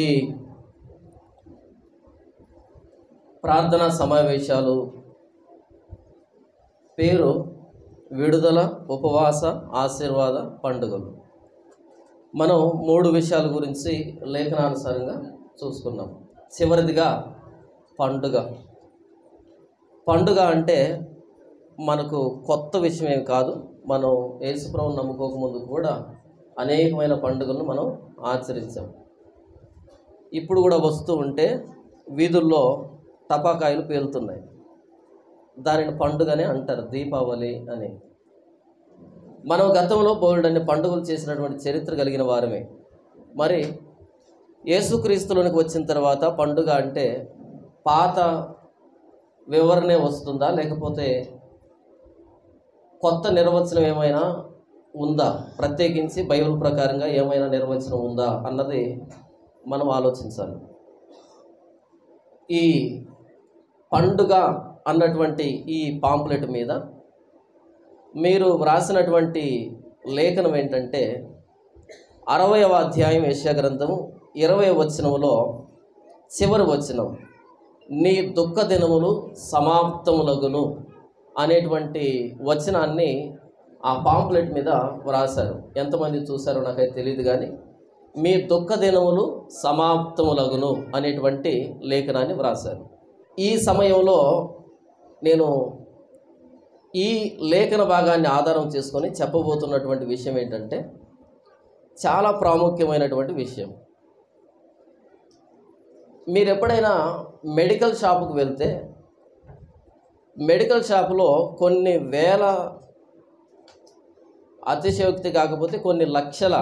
ఈ ప్రార్థనా సమావేశాలు పేరు విడుదల ఉపవాస ఆశీర్వాద పండుగలు మనం మూడు విషయాల గురించి లేఖనానుసారంగా చూసుకున్నాం చివరిదిగా పండుగ పండుగ అంటే మనకు కొత్త విషయం ఏమి కాదు మనం ఏసుప్రవం నమ్ముకోకముందు కూడా అనేకమైన పండుగలను మనం ఆచరించాం ఇప్పుడు కూడా వస్తూ ఉంటే వీధుల్లో టపాకాయలు పేలుతున్నాయి దానిని పండుగనే అంటారు దీపావళి అని మనం గతంలో బోల్డన్ని పండుగలు చేసినటువంటి చరిత్ర కలిగిన వారమే మరి యేసుక్రీస్తులోనికి వచ్చిన తర్వాత పండుగ అంటే పాత వివరణే వస్తుందా లేకపోతే కొత్త నిర్వచనం ఏమైనా ఉందా ప్రత్యేకించి బైబిల్ ప్రకారంగా ఏమైనా నిర్వచనం ఉందా అన్నది మనం ఆలోచించాలి ఈ పండుగ అన్నటువంటి ఈ పాంప్లెట్ మీద మీరు వ్రాసినటువంటి లేఖనం ఏంటంటే అరవయవ అధ్యాయం యశ్యా గ్రంథము ఇరవై వచనములో చివరి వచనం నీ దుఃఖ దినములు సమాప్తములగును అనేటువంటి వచనాన్ని ఆ పాంప్లెట్ మీద వ్రాశారు ఎంతమంది చూసారో నాకైతే తెలియదు కానీ మీ దుఃఖ దినములు సమాప్తములగును అనేటువంటి లేఖనాన్ని వ్రాశారు ఈ సమయంలో నేను ఈ లేఖన భాగాన్ని ఆధారం చేసుకొని చెప్పబోతున్నటువంటి విషయం ఏంటంటే చాలా ప్రాముఖ్యమైనటువంటి విషయం మీరు ఎప్పుడైనా మెడికల్ షాపుకు వెళ్తే మెడికల్ షాపులో కొన్ని వేల అతిశయోక్తి కాకపోతే కొన్ని లక్షల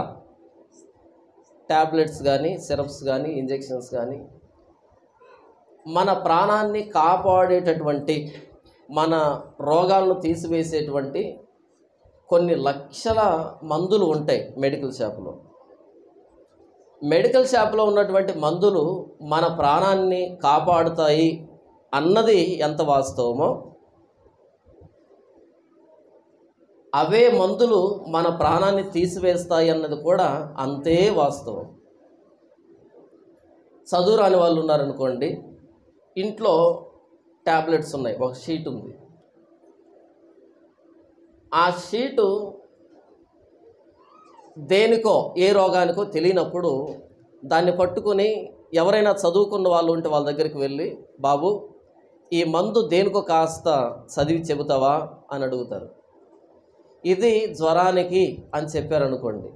ట్యాబ్లెట్స్ కానీ సిరప్స్ కానీ ఇంజెక్షన్స్ కానీ మన ప్రాణాన్ని కాపాడేటటువంటి మన రోగాలను తీసివేసేటువంటి కొన్ని లక్షల మందులు ఉంటాయి మెడికల్ షాప్లో మెడికల్ షాప్లో ఉన్నటువంటి మందులు మన ప్రాణాన్ని కాపాడుతాయి అన్నది ఎంత వాస్తవమో అవే మందులు మన ప్రాణాన్ని తీసివేస్తాయి అన్నది కూడా అంతే వాస్తవం చదువు రాని వాళ్ళు ఉన్నారనుకోండి ఇంట్లో ట్యాబ్లెట్స్ ఉన్నాయి ఒక షీట్ ఉంది ఆ షీటు దేనికో ఏ రోగానికో తెలియనప్పుడు దాన్ని పట్టుకుని ఎవరైనా చదువుకున్న వాళ్ళు ఉంటే వాళ్ళ దగ్గరికి వెళ్ళి బాబు ఈ మందు దేనికో కాస్త చదివి చెబుతావా అని అడుగుతారు ఇది జ్వరానికి అని చెప్పారు అనుకోండి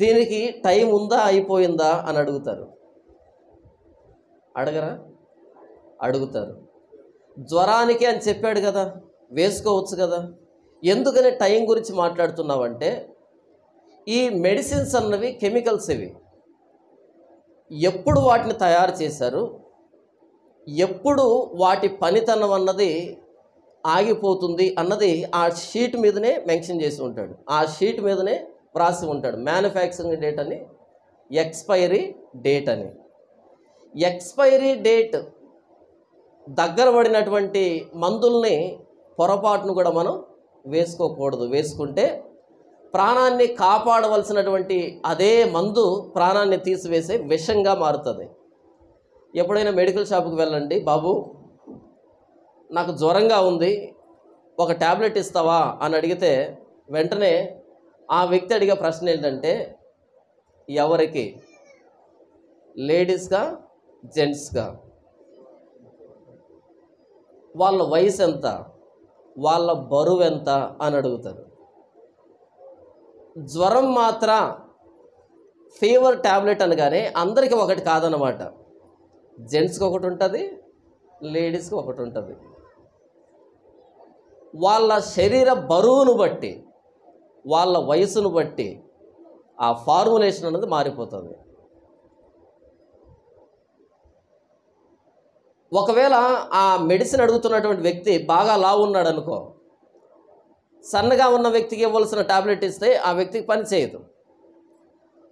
దీనికి టైం ఉందా అయిపోయిందా అని అడుగుతారు అడగరా అడుగుతారు జ్వరానికి అని చెప్పాడు కదా వేసుకోవచ్చు కదా ఎందుకని టైం గురించి మాట్లాడుతున్నావంటే ఈ మెడిసిన్స్ అన్నవి కెమికల్స్ ఇవి ఎప్పుడు వాటిని తయారు చేశారు ఎప్పుడు వాటి పనితనం అన్నది ఆగిపోతుంది అన్నది ఆ షీట్ మీదనే మెన్షన్ చేసి ఉంటాడు ఆ షీట్ మీదనే వ్రాసి ఉంటాడు మ్యానుఫ్యాక్చరింగ్ డేట్ అని ఎక్స్పైరీ డేట్ అని ఎక్స్పైరీ డేట్ దగ్గర పడినటువంటి మందుల్ని పొరపాటును కూడా మనం వేసుకోకూడదు వేసుకుంటే ప్రాణాన్ని కాపాడవలసినటువంటి అదే మందు ప్రాణాన్ని తీసివేసే విషంగా మారుతుంది ఎప్పుడైనా మెడికల్ షాప్కి వెళ్ళండి బాబు నాకు జ్వరంగా ఉంది ఒక ట్యాబ్లెట్ ఇస్తావా అని అడిగితే వెంటనే ఆ వ్యక్తి అడిగే ప్రశ్న ఏంటంటే ఎవరికి లేడీస్గా జెంట్స్గా వాళ్ళ వయసు ఎంత వాళ్ళ బరువు ఎంత అని అడుగుతారు జ్వరం మాత్ర ఫీవర్ ట్యాబ్లెట్ అనగానే అందరికీ ఒకటి కాదనమాట జెంట్స్కి ఒకటి ఉంటుంది లేడీస్కి ఒకటి ఉంటుంది వాళ్ళ శరీర బరువును బట్టి వాళ్ళ వయసును బట్టి ఆ ఫార్ములేషన్ అనేది మారిపోతుంది ఒకవేళ ఆ మెడిసిన్ అడుగుతున్నటువంటి వ్యక్తి బాగా లావు ఉన్నాడు అనుకో సన్నగా ఉన్న వ్యక్తికి ఇవ్వాల్సిన టాబ్లెట్ ఇస్తే ఆ వ్యక్తికి పని చేయదు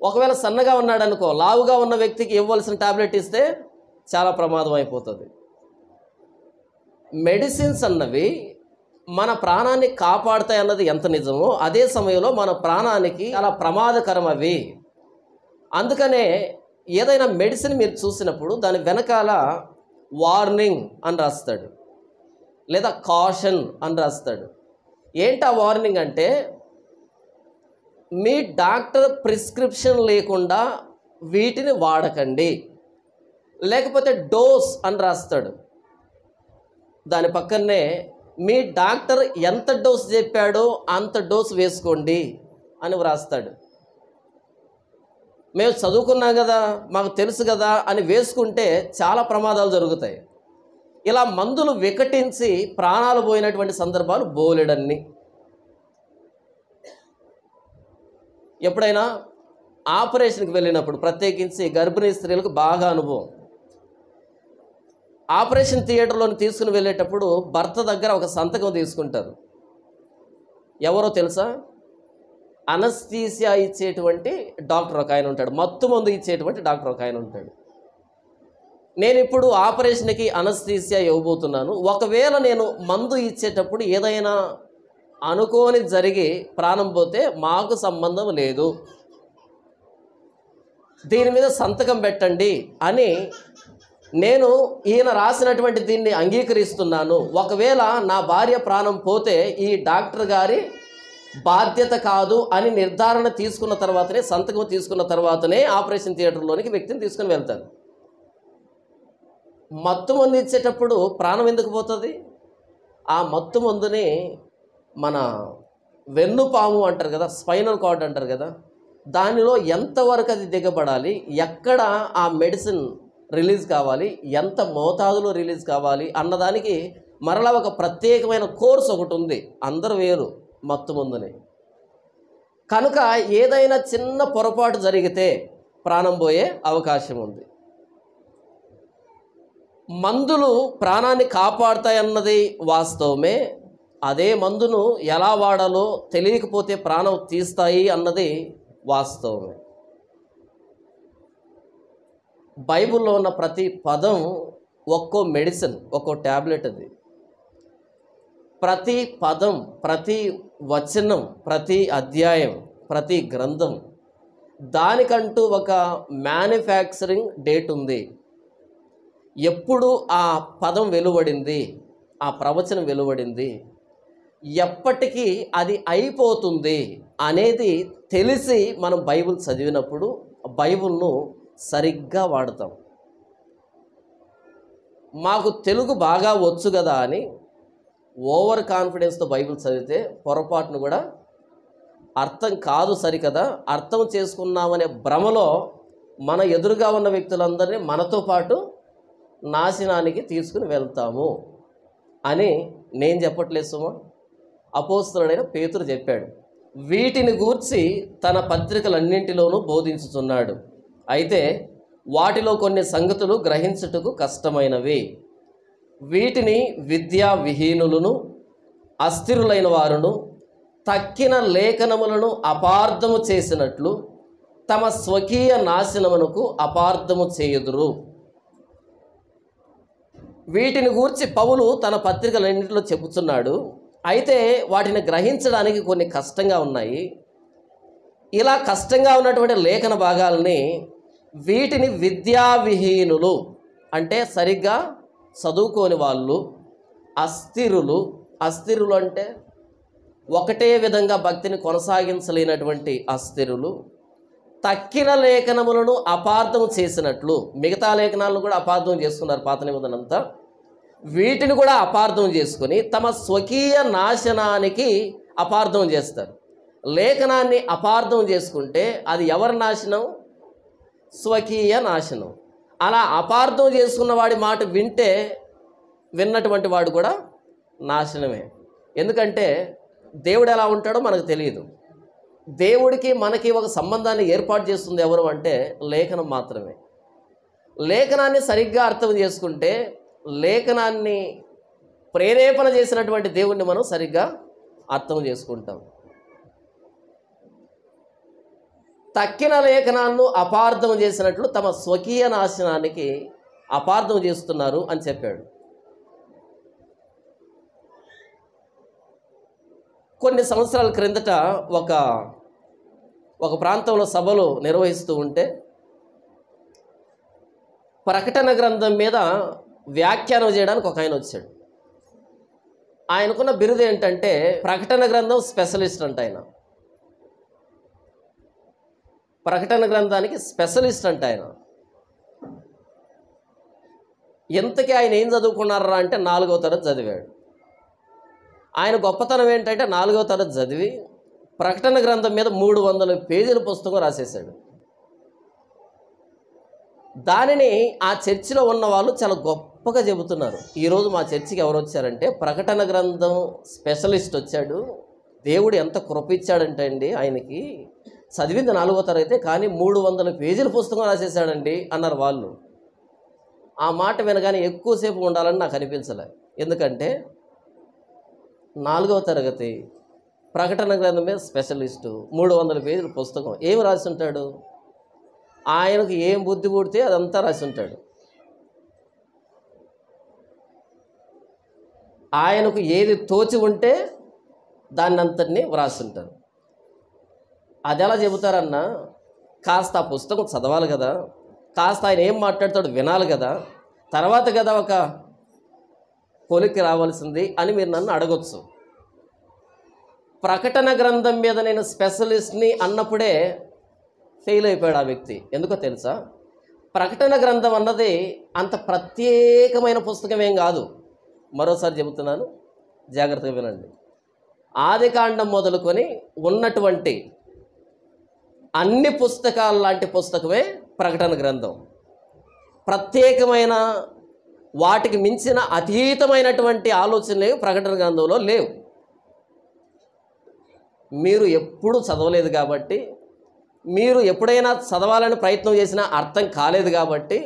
ఒకవేళ సన్నగా ఉన్నాడు అనుకో లావుగా ఉన్న వ్యక్తికి ఇవ్వాల్సిన టాబ్లెట్ ఇస్తే చాలా ప్రమాదం అయిపోతుంది మెడిసిన్స్ అన్నవి మన ప్రాణాన్ని కాపాడుతాయి అన్నది ఎంత నిజమో అదే సమయంలో మన ప్రాణానికి చాలా ప్రమాదకరం అవి అందుకనే ఏదైనా మెడిసిన్ మీరు చూసినప్పుడు దాని వెనకాల వార్నింగ్ అని రాస్తాడు లేదా కాషన్ అని రాస్తాడు ఏంటి ఆ వార్నింగ్ అంటే మీ డాక్టర్ ప్రిస్క్రిప్షన్ లేకుండా వీటిని వాడకండి లేకపోతే డోస్ అని రాస్తాడు దాని పక్కనే మీ డాక్టర్ ఎంత డోస్ చెప్పాడో అంత డోస్ వేసుకోండి అని వ్రాస్తాడు మేము చదువుకున్నాం కదా మాకు తెలుసు కదా అని వేసుకుంటే చాలా ప్రమాదాలు జరుగుతాయి ఇలా మందులు వికటించి ప్రాణాలు పోయినటువంటి సందర్భాలు బోలెడన్ని ఎప్పుడైనా ఆపరేషన్కి వెళ్ళినప్పుడు ప్రత్యేకించి గర్భిణీ స్త్రీలకు బాగా అనుభవం ఆపరేషన్ థియేటర్లోని తీసుకుని వెళ్ళేటప్పుడు భర్త దగ్గర ఒక సంతకం తీసుకుంటారు ఎవరో తెలుసా అనస్థీసియా ఇచ్చేటువంటి డాక్టర్ ఒక ఆయన ఉంటాడు మత్తు మందు ఇచ్చేటువంటి డాక్టర్ ఒక ఆయన ఉంటాడు నేను ఇప్పుడు ఆపరేషన్కి అనస్థీసియా ఇవ్వబోతున్నాను ఒకవేళ నేను మందు ఇచ్చేటప్పుడు ఏదైనా అనుకోని జరిగి ప్రాణం పోతే మాకు సంబంధం లేదు దీని మీద సంతకం పెట్టండి అని నేను ఈయన రాసినటువంటి దీన్ని అంగీకరిస్తున్నాను ఒకవేళ నా భార్య ప్రాణం పోతే ఈ డాక్టర్ గారి బాధ్యత కాదు అని నిర్ధారణ తీసుకున్న తర్వాతనే సంతకం తీసుకున్న తర్వాతనే ఆపరేషన్ థియేటర్లోనికి వ్యక్తిని తీసుకుని వెళ్తారు మత్తు మందు ఇచ్చేటప్పుడు ప్రాణం ఎందుకు పోతుంది ఆ మత్తు మందుని మన వెన్నుపాము అంటారు కదా స్పైనల్ కార్డ్ అంటారు కదా దానిలో ఎంతవరకు అది దిగబడాలి ఎక్కడ ఆ మెడిసిన్ రిలీజ్ కావాలి ఎంత మోతాదులో రిలీజ్ కావాలి అన్నదానికి మరలా ఒక ప్రత్యేకమైన కోర్స్ ఒకటి ఉంది అందరూ వేరు మత్తు ముందుని కనుక ఏదైనా చిన్న పొరపాటు జరిగితే ప్రాణం పోయే అవకాశం ఉంది మందులు ప్రాణాన్ని కాపాడుతాయన్నది వాస్తవమే అదే మందును ఎలా వాడాలో తెలియకపోతే ప్రాణం తీస్తాయి అన్నది వాస్తవమే బైబిల్లో ఉన్న ప్రతి పదం ఒక్కో మెడిసిన్ ఒక్కో ట్యాబ్లెట్ అది ప్రతి పదం ప్రతి వచనం ప్రతి అధ్యాయం ప్రతి గ్రంథం దానికంటూ ఒక మ్యానుఫ్యాక్చరింగ్ డేట్ ఉంది ఎప్పుడు ఆ పదం వెలువడింది ఆ ప్రవచనం వెలువడింది ఎప్పటికీ అది అయిపోతుంది అనేది తెలిసి మనం బైబిల్ చదివినప్పుడు బైబిల్ను సరిగ్గా వాడతాం మాకు తెలుగు బాగా వచ్చు కదా అని ఓవర్ కాన్ఫిడెన్స్తో బైబిల్ చదివితే పొరపాటును కూడా అర్థం కాదు సరికదా అర్థం చేసుకున్నామనే భ్రమలో మన ఎదురుగా ఉన్న వ్యక్తులందరినీ మనతో పాటు నాశనానికి తీసుకుని వెళ్తాము అని నేను చెప్పట్లేదు సుమ అపోస్తుడైన పేతురు చెప్పాడు వీటిని గూర్చి తన పత్రికలన్నింటిలోనూ బోధించుతున్నాడు అయితే వాటిలో కొన్ని సంగతులు గ్రహించుటకు కష్టమైనవి వీటిని విద్యా విహీనులను అస్థిరులైన వారును తక్కిన లేఖనములను అపార్థము చేసినట్లు తమ స్వకీయ నాశనమునకు అపార్థము చేయుదురు వీటిని గూర్చి పౌలు తన పత్రికలన్నింటిలో చెబుతున్నాడు అయితే వాటిని గ్రహించడానికి కొన్ని కష్టంగా ఉన్నాయి ఇలా కష్టంగా ఉన్నటువంటి లేఖన భాగాలని వీటిని విద్యావిహీనులు అంటే సరిగ్గా చదువుకోని వాళ్ళు అస్థిరులు అస్థిరులు అంటే ఒకటే విధంగా భక్తిని కొనసాగించలేనటువంటి అస్థిరులు తక్కిన లేఖనములను అపార్థం చేసినట్లు మిగతా లేఖనాలను కూడా అపార్థం చేసుకున్నారు పాత నిబంధనంతా వీటిని కూడా అపార్థం చేసుకుని తమ స్వకీయ నాశనానికి అపార్థం చేస్తారు లేఖనాన్ని అపార్థం చేసుకుంటే అది ఎవరి నాశనం స్వకీయ నాశనం అలా అపార్థం చేసుకున్న వాడి మాట వింటే విన్నటువంటి వాడు కూడా నాశనమే ఎందుకంటే దేవుడు ఎలా ఉంటాడో మనకు తెలియదు దేవుడికి మనకి ఒక సంబంధాన్ని ఏర్పాటు చేస్తుంది ఎవరు అంటే లేఖనం మాత్రమే లేఖనాన్ని సరిగ్గా అర్థం చేసుకుంటే లేఖనాన్ని ప్రేరేపణ చేసినటువంటి దేవుణ్ణి మనం సరిగ్గా అర్థం చేసుకుంటాం తక్కిన లేఖనాలను అపార్థం చేసినట్లు తమ స్వకీయ నాశనానికి అపార్థం చేస్తున్నారు అని చెప్పాడు కొన్ని సంవత్సరాల క్రిందట ఒక ఒక ప్రాంతంలో సభలు నిర్వహిస్తూ ఉంటే ప్రకటన గ్రంథం మీద వ్యాఖ్యానం చేయడానికి ఒక ఆయన వచ్చాడు ఆయనకున్న బిరుదు ఏంటంటే ప్రకటన గ్రంథం స్పెషలిస్ట్ అంట ఆయన ప్రకటన గ్రంథానికి స్పెషలిస్ట్ అంట ఆయన ఇంతకీ ఆయన ఏం చదువుకున్నారా అంటే నాలుగో తరగతి చదివాడు ఆయన గొప్పతనం ఏంటంటే నాలుగో తరగతి చదివి ప్రకటన గ్రంథం మీద మూడు వందల పేజీల పుస్తకం రాసేశాడు దానిని ఆ చర్చిలో ఉన్న వాళ్ళు చాలా గొప్పగా చెబుతున్నారు ఈరోజు మా చర్చికి ఎవరు వచ్చారంటే ప్రకటన గ్రంథం స్పెషలిస్ట్ వచ్చాడు దేవుడు ఎంత కృపించాడంటే అండి ఆయనకి చదివింది నాలుగో తరగతి కానీ మూడు వందల పేజీల పుస్తకం రాసేసాడండి అన్నారు వాళ్ళు ఆ మాట వినగానే ఎక్కువసేపు ఉండాలని నాకు అనిపించలే ఎందుకంటే నాలుగవ తరగతి ప్రకటన గ్రంథమే స్పెషలిస్టు మూడు వందల పేజీల పుస్తకం ఏం రాసి ఉంటాడు ఆయనకు ఏం బుద్ధి పుడితే అదంతా రాసి ఉంటాడు ఆయనకు ఏది తోచి ఉంటే దాన్ని అంతటినీ వ్రాసి ఉంటారు అది ఎలా చెబుతారన్నా కాస్త ఆ పుస్తకం చదవాలి కదా కాస్త ఆయన ఏం మాట్లాడతాడు వినాలి కదా తర్వాత కదా ఒక కొలిక్కి రావాల్సింది అని మీరు నన్ను అడగొచ్చు ప్రకటన గ్రంథం మీద నేను స్పెషలిస్ట్ని అన్నప్పుడే ఫెయిల్ అయిపోయాడు ఆ వ్యక్తి ఎందుకో తెలుసా ప్రకటన గ్రంథం అన్నది అంత ప్రత్యేకమైన పుస్తకం ఏం కాదు మరోసారి చెబుతున్నాను జాగ్రత్తగా వినండి ఆదికాండం మొదలుకొని ఉన్నటువంటి అన్ని పుస్తకాల లాంటి పుస్తకమే ప్రకటన గ్రంథం ప్రత్యేకమైన వాటికి మించిన అతీతమైనటువంటి ఆలోచనలు ప్రకటన గ్రంథంలో లేవు మీరు ఎప్పుడూ చదవలేదు కాబట్టి మీరు ఎప్పుడైనా చదవాలని ప్రయత్నం చేసినా అర్థం కాలేదు కాబట్టి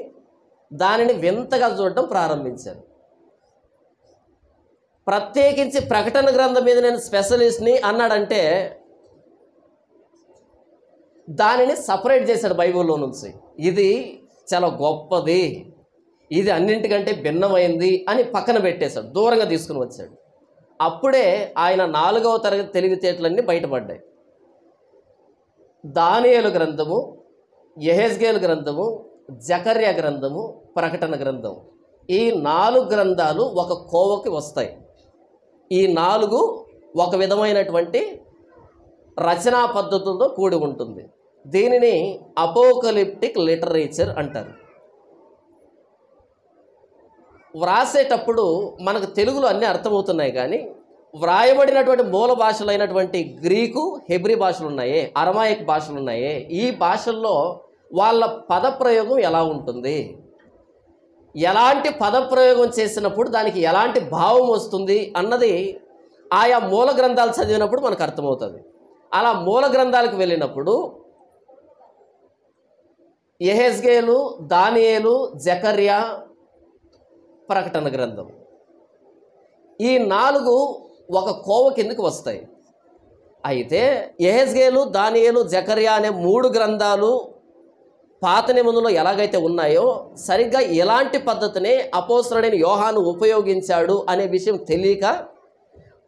దానిని వింతగా చూడటం ప్రారంభించాను ప్రత్యేకించి ప్రకటన గ్రంథం మీద నేను స్పెషలిస్ట్ని అన్నాడంటే దానిని సపరేట్ చేశాడు బైబిల్లో నుంచి ఇది చాలా గొప్పది ఇది అన్నింటికంటే భిన్నమైంది అని పక్కన పెట్టేశాడు దూరంగా తీసుకుని వచ్చాడు అప్పుడే ఆయన నాలుగవ తరగతి తెలివితేటలన్నీ బయటపడ్డాయి దానియలు గ్రంథము యహెజ్గేలు గ్రంథము జకర్య గ్రంథము ప్రకటన గ్రంథము ఈ నాలుగు గ్రంథాలు ఒక కోవకి వస్తాయి ఈ నాలుగు ఒక విధమైనటువంటి రచనా పద్ధతులతో కూడి ఉంటుంది దీనిని అపోకలిప్టిక్ లిటరేచర్ అంటారు వ్రాసేటప్పుడు మనకు తెలుగులో అన్నీ అర్థమవుతున్నాయి కానీ వ్రాయబడినటువంటి మూల భాషలైనటువంటి గ్రీకు హెబ్రి భాషలు ఉన్నాయే అరమాయిక్ భాషలు ఉన్నాయే ఈ భాషల్లో వాళ్ళ పదప్రయోగం ఎలా ఉంటుంది ఎలాంటి పదప్రయోగం చేసినప్పుడు దానికి ఎలాంటి భావం వస్తుంది అన్నది ఆయా మూల గ్రంథాలు చదివినప్పుడు మనకు అర్థమవుతుంది అలా మూల గ్రంథాలకు వెళ్ళినప్పుడు ఎహెజ్గేలు దానియేలు జకర్యా ప్రకటన గ్రంథం ఈ నాలుగు ఒక కోవ కిందకు వస్తాయి అయితే ఎహెజ్గేలు దానియేలు జకర్య అనే మూడు గ్రంథాలు పాత నిబంధనలో ఎలాగైతే ఉన్నాయో సరిగ్గా ఎలాంటి పద్ధతిని అపోసరుడైన యోహాను ఉపయోగించాడు అనే విషయం తెలియక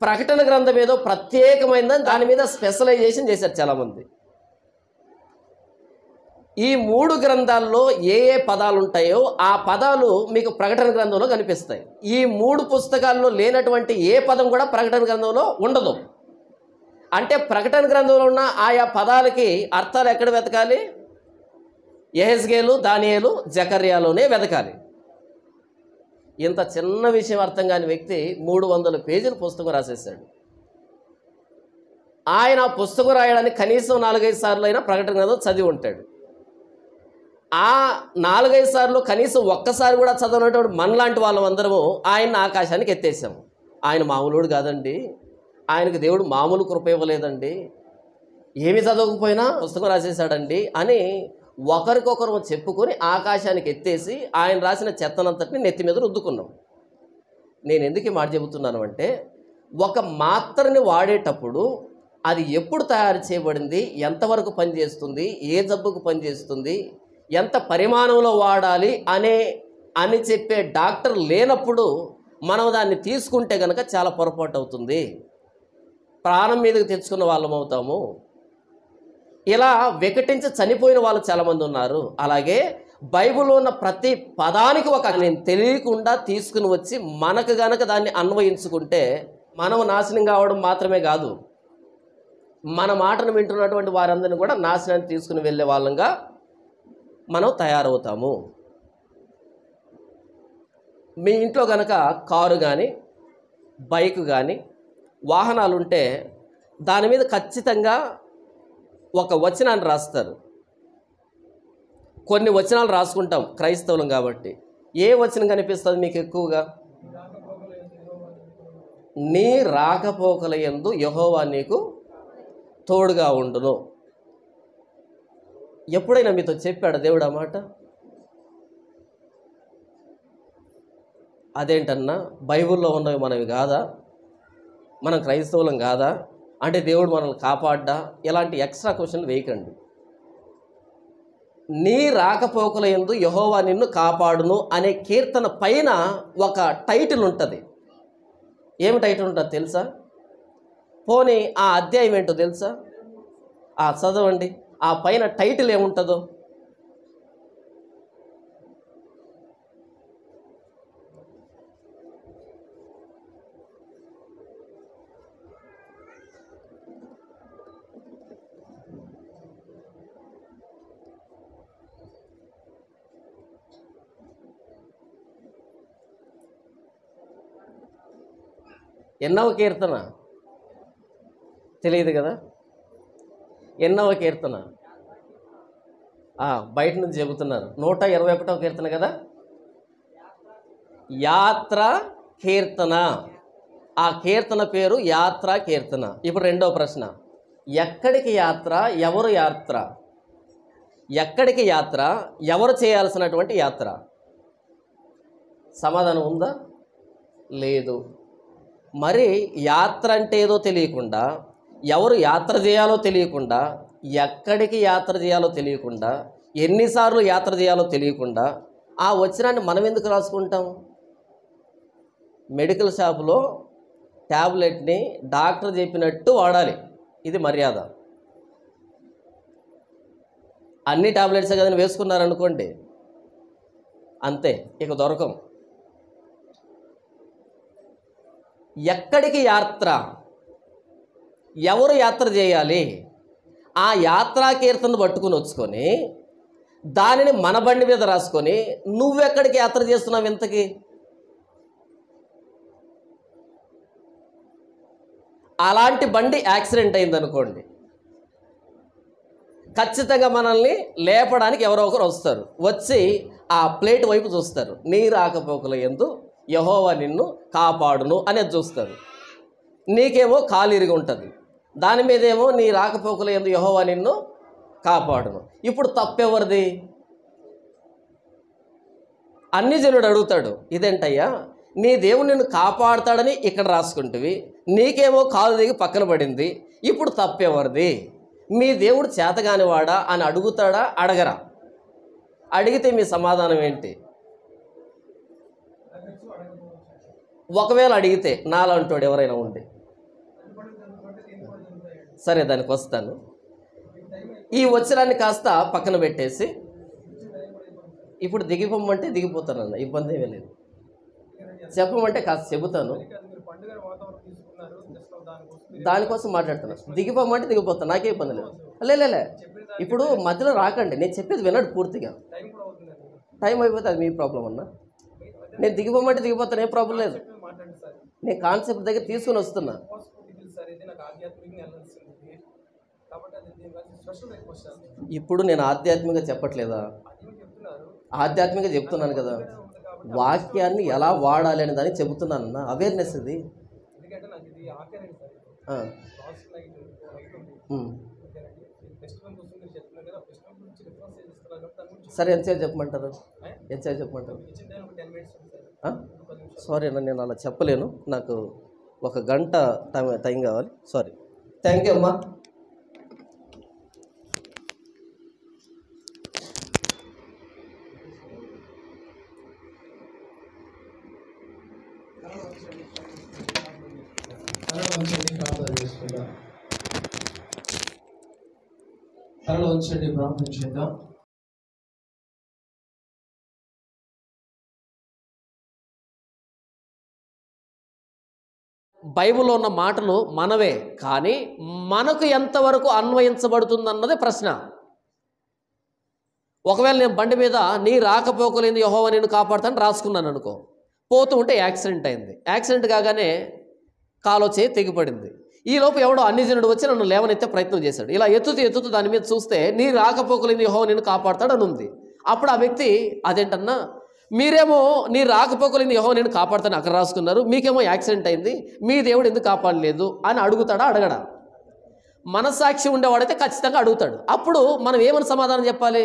ప్రకటన గ్రంథం ఏదో ప్రత్యేకమైందని దాని మీద స్పెషలైజేషన్ చేశారు చాలామంది ఈ మూడు గ్రంథాల్లో ఏ ఏ పదాలు ఉంటాయో ఆ పదాలు మీకు ప్రకటన గ్రంథంలో కనిపిస్తాయి ఈ మూడు పుస్తకాల్లో లేనటువంటి ఏ పదం కూడా ప్రకటన గ్రంథంలో ఉండదు అంటే ప్రకటన గ్రంథంలో ఉన్న ఆయా పదాలకి అర్థాలు ఎక్కడ వెతకాలి ఎహెస్గేలు దానియేలు జకర్యాలోనే వెతకాలి ఇంత చిన్న విషయం అర్థం కాని వ్యక్తి మూడు వందల పేజీల పుస్తకం రాసేసాడు ఆయన పుస్తకం రాయడానికి కనీసం నాలుగైదు సార్లు అయినా ప్రకటన గ్రంథం చదివి ఉంటాడు ఆ నాలుగైదు సార్లు కనీసం ఒక్కసారి కూడా చదవనటువంటి మనలాంటి అందరము ఆయన ఆకాశానికి ఎత్తేసాము ఆయన మామూలుడు కాదండి ఆయనకు దేవుడు మామూలు కృప ఇవ్వలేదండి ఏమి చదవకపోయినా పుస్తకం రాసేశాడండి అని ఒకరికొకరు చెప్పుకొని ఆకాశానికి ఎత్తేసి ఆయన రాసిన చెత్తనంతటిని నెత్తి మీద రుద్దుకున్నాం నేను ఎందుకు మాట చెబుతున్నాను అంటే ఒక మాత్రని వాడేటప్పుడు అది ఎప్పుడు తయారు చేయబడింది ఎంతవరకు పనిచేస్తుంది ఏ జబ్బుకు పనిచేస్తుంది ఎంత పరిమాణంలో వాడాలి అనే అని చెప్పే డాక్టర్ లేనప్పుడు మనం దాన్ని తీసుకుంటే కనుక చాలా పొరపాటు అవుతుంది ప్రాణం మీదకి తెచ్చుకున్న వాళ్ళం అవుతాము ఇలా వికటించి చనిపోయిన వాళ్ళు చాలామంది ఉన్నారు అలాగే బైబిల్లో ఉన్న ప్రతి పదానికి ఒక నేను తెలియకుండా తీసుకుని వచ్చి మనకు గనక దాన్ని అన్వయించుకుంటే మనం నాశనం కావడం మాత్రమే కాదు మన మాటను వింటున్నటువంటి వారందరినీ కూడా నాశనాన్ని తీసుకుని వెళ్ళే వాళ్ళంగా మనం తయారవుతాము మీ ఇంట్లో కనుక కారు కానీ బైక్ కానీ వాహనాలు ఉంటే దాని మీద ఖచ్చితంగా ఒక వచనాన్ని రాస్తారు కొన్ని వచనాలు రాసుకుంటాం క్రైస్తవులం కాబట్టి ఏ వచనం కనిపిస్తుంది మీకు ఎక్కువగా నీ రాకపోకల ఎందు యహోవా నీకు తోడుగా ఉండును ఎప్పుడైనా మీతో చెప్పాడు దేవుడు ఆ మాట అదేంటన్నా బైబుల్లో ఉన్నవి మనవి కాదా మనం క్రైస్తవులం కాదా అంటే దేవుడు మనల్ని కాపాడ్డా ఇలాంటి ఎక్స్ట్రా క్వశ్చన్ వేయకండి నీ రాకపోకల ఎందు యహోవా నిన్ను కాపాడును అనే కీర్తన పైన ఒక టైటిల్ ఉంటుంది ఏమి టైటిల్ ఉంటుంది తెలుసా పోనీ ఆ అధ్యాయం ఏంటో తెలుసా ఆ చదవండి ఆ పైన టైటిల్ ఏముంటుందో ఎన్నవ కీర్తన తెలియదు కదా ఎన్నవ కీర్తన బయట నుంచి చెబుతున్నారు నూట ఇరవై ఒకటవ కీర్తన కదా యాత్ర కీర్తన ఆ కీర్తన పేరు యాత్ర కీర్తన ఇప్పుడు రెండవ ప్రశ్న ఎక్కడికి యాత్ర ఎవరు యాత్ర ఎక్కడికి యాత్ర ఎవరు చేయాల్సినటువంటి యాత్ర సమాధానం ఉందా లేదు మరి యాత్ర అంటే ఏదో తెలియకుండా ఎవరు యాత్ర చేయాలో తెలియకుండా ఎక్కడికి యాత్ర చేయాలో తెలియకుండా ఎన్నిసార్లు యాత్ర చేయాలో తెలియకుండా ఆ వచ్చినాన్ని మనం ఎందుకు రాసుకుంటాం మెడికల్ షాపులో ట్యాబ్లెట్ని డాక్టర్ చెప్పినట్టు వాడాలి ఇది మర్యాద అన్ని ట్యాబ్లెట్స్ కదా వేసుకున్నారనుకోండి అంతే ఇక దొరకం ఎక్కడికి యాత్ర ఎవరు యాత్ర చేయాలి ఆ యాత్రా కీర్తనను పట్టుకుని వచ్చుకొని దానిని మన బండి మీద రాసుకొని నువ్వెక్కడికి యాత్ర చేస్తున్నావు ఇంతకీ అలాంటి బండి యాక్సిడెంట్ అయిందనుకోండి ఖచ్చితంగా మనల్ని లేపడానికి ఎవరో ఒకరు వస్తారు వచ్చి ఆ ప్లేట్ వైపు చూస్తారు నీ రాకపోకల ఎందు యహోవా నిన్ను కాపాడును అనేది చూస్తారు నీకేమో కాలిరిగి ఉంటుంది దాని మీదేమో నీ రాకపోకలు ఎందు యహోవా నిన్ను కాపాడును ఇప్పుడు తప్పెవరిది అన్ని జనుడు అడుగుతాడు ఇదేంటయ్యా నీ దేవుడు నిన్ను కాపాడుతాడని ఇక్కడ రాసుకుంటువి నీకేమో కాలు దిగి పక్కన పడింది ఇప్పుడు తప్పెవరిది మీ దేవుడు చేతగానివాడా అని అడుగుతాడా అడగరా అడిగితే మీ సమాధానం ఏంటి ఒకవేళ అడిగితే నాలంటోడు ఎవరైనా ఉండి సరే దానికి వస్తాను ఈ వచ్చరాన్ని కాస్త పక్కన పెట్టేసి ఇప్పుడు దిగిపోమంటే దిగిపోతాను అన్న ఇబ్బంది ఏమీ లేదు చెప్పమంటే కాస్త చెబుతాను దానికోసం మాట్లాడుతున్నాను దిగిపోమంటే దిగిపోతాను నాకే ఇబ్బంది లేదు లేలే ఇప్పుడు మధ్యలో రాకండి నేను చెప్పేది వినడు పూర్తిగా టైం అయిపోతే అది మీ ప్రాబ్లం అన్న నేను దిగిపోమంటే దిగిపోతాను ఏ ప్రాబ్లం లేదు నేను కాన్సెప్ట్ దగ్గర తీసుకుని వస్తున్నా ఇప్పుడు నేను ఆధ్యాత్మిక చెప్పట్లేదా ఆధ్యాత్మిక చెప్తున్నాను కదా వాక్యాన్ని ఎలా వాడాలి అనే దాన్ని చెబుతున్నాను అన్న అవేర్నెస్ ఇది సరే ఎంతసేపు చెప్పమంటారు ఎంతసేపు చెప్పమంటారు సారీ అన్న నేను అలా చెప్పలేను నాకు ఒక గంట టైం టైం కావాలి సారీ థ్యాంక్ యూ అమ్మా తలంచండి ప్రార్థన చేద్దాం బైబిల్లో ఉన్న మాటలు మనవే కానీ మనకు ఎంతవరకు అన్వయించబడుతుందన్నది ప్రశ్న ఒకవేళ నేను బండి మీద నీ రాకపోకలేని యహోవా నేను కాపాడుతాను రాసుకున్నాను అనుకో పోతూ ఉంటే యాక్సిడెంట్ అయింది యాక్సిడెంట్ కాగానే కాలో చేయి తెగిపడింది ఈలోపు ఎవడో జనుడు వచ్చి నన్ను లేవనెత్తే ప్రయత్నం చేశాడు ఇలా ఎత్తుతూ ఎత్తుతూ దాని మీద చూస్తే నీ రాకపోకలేని యహో నేను అని ఉంది అప్పుడు ఆ వ్యక్తి అదేంటన్నా మీరేమో నీ రాకపోకలేని యహో నేను కాపాడుతాను అక్కడ రాసుకున్నారు మీకేమో యాక్సిడెంట్ అయింది మీ దేవుడు ఎందుకు కాపాడలేదు అని అడుగుతాడా అడగడా మనస్సాక్షి ఉండేవాడైతే ఖచ్చితంగా అడుగుతాడు అప్పుడు మనం ఏమని సమాధానం చెప్పాలి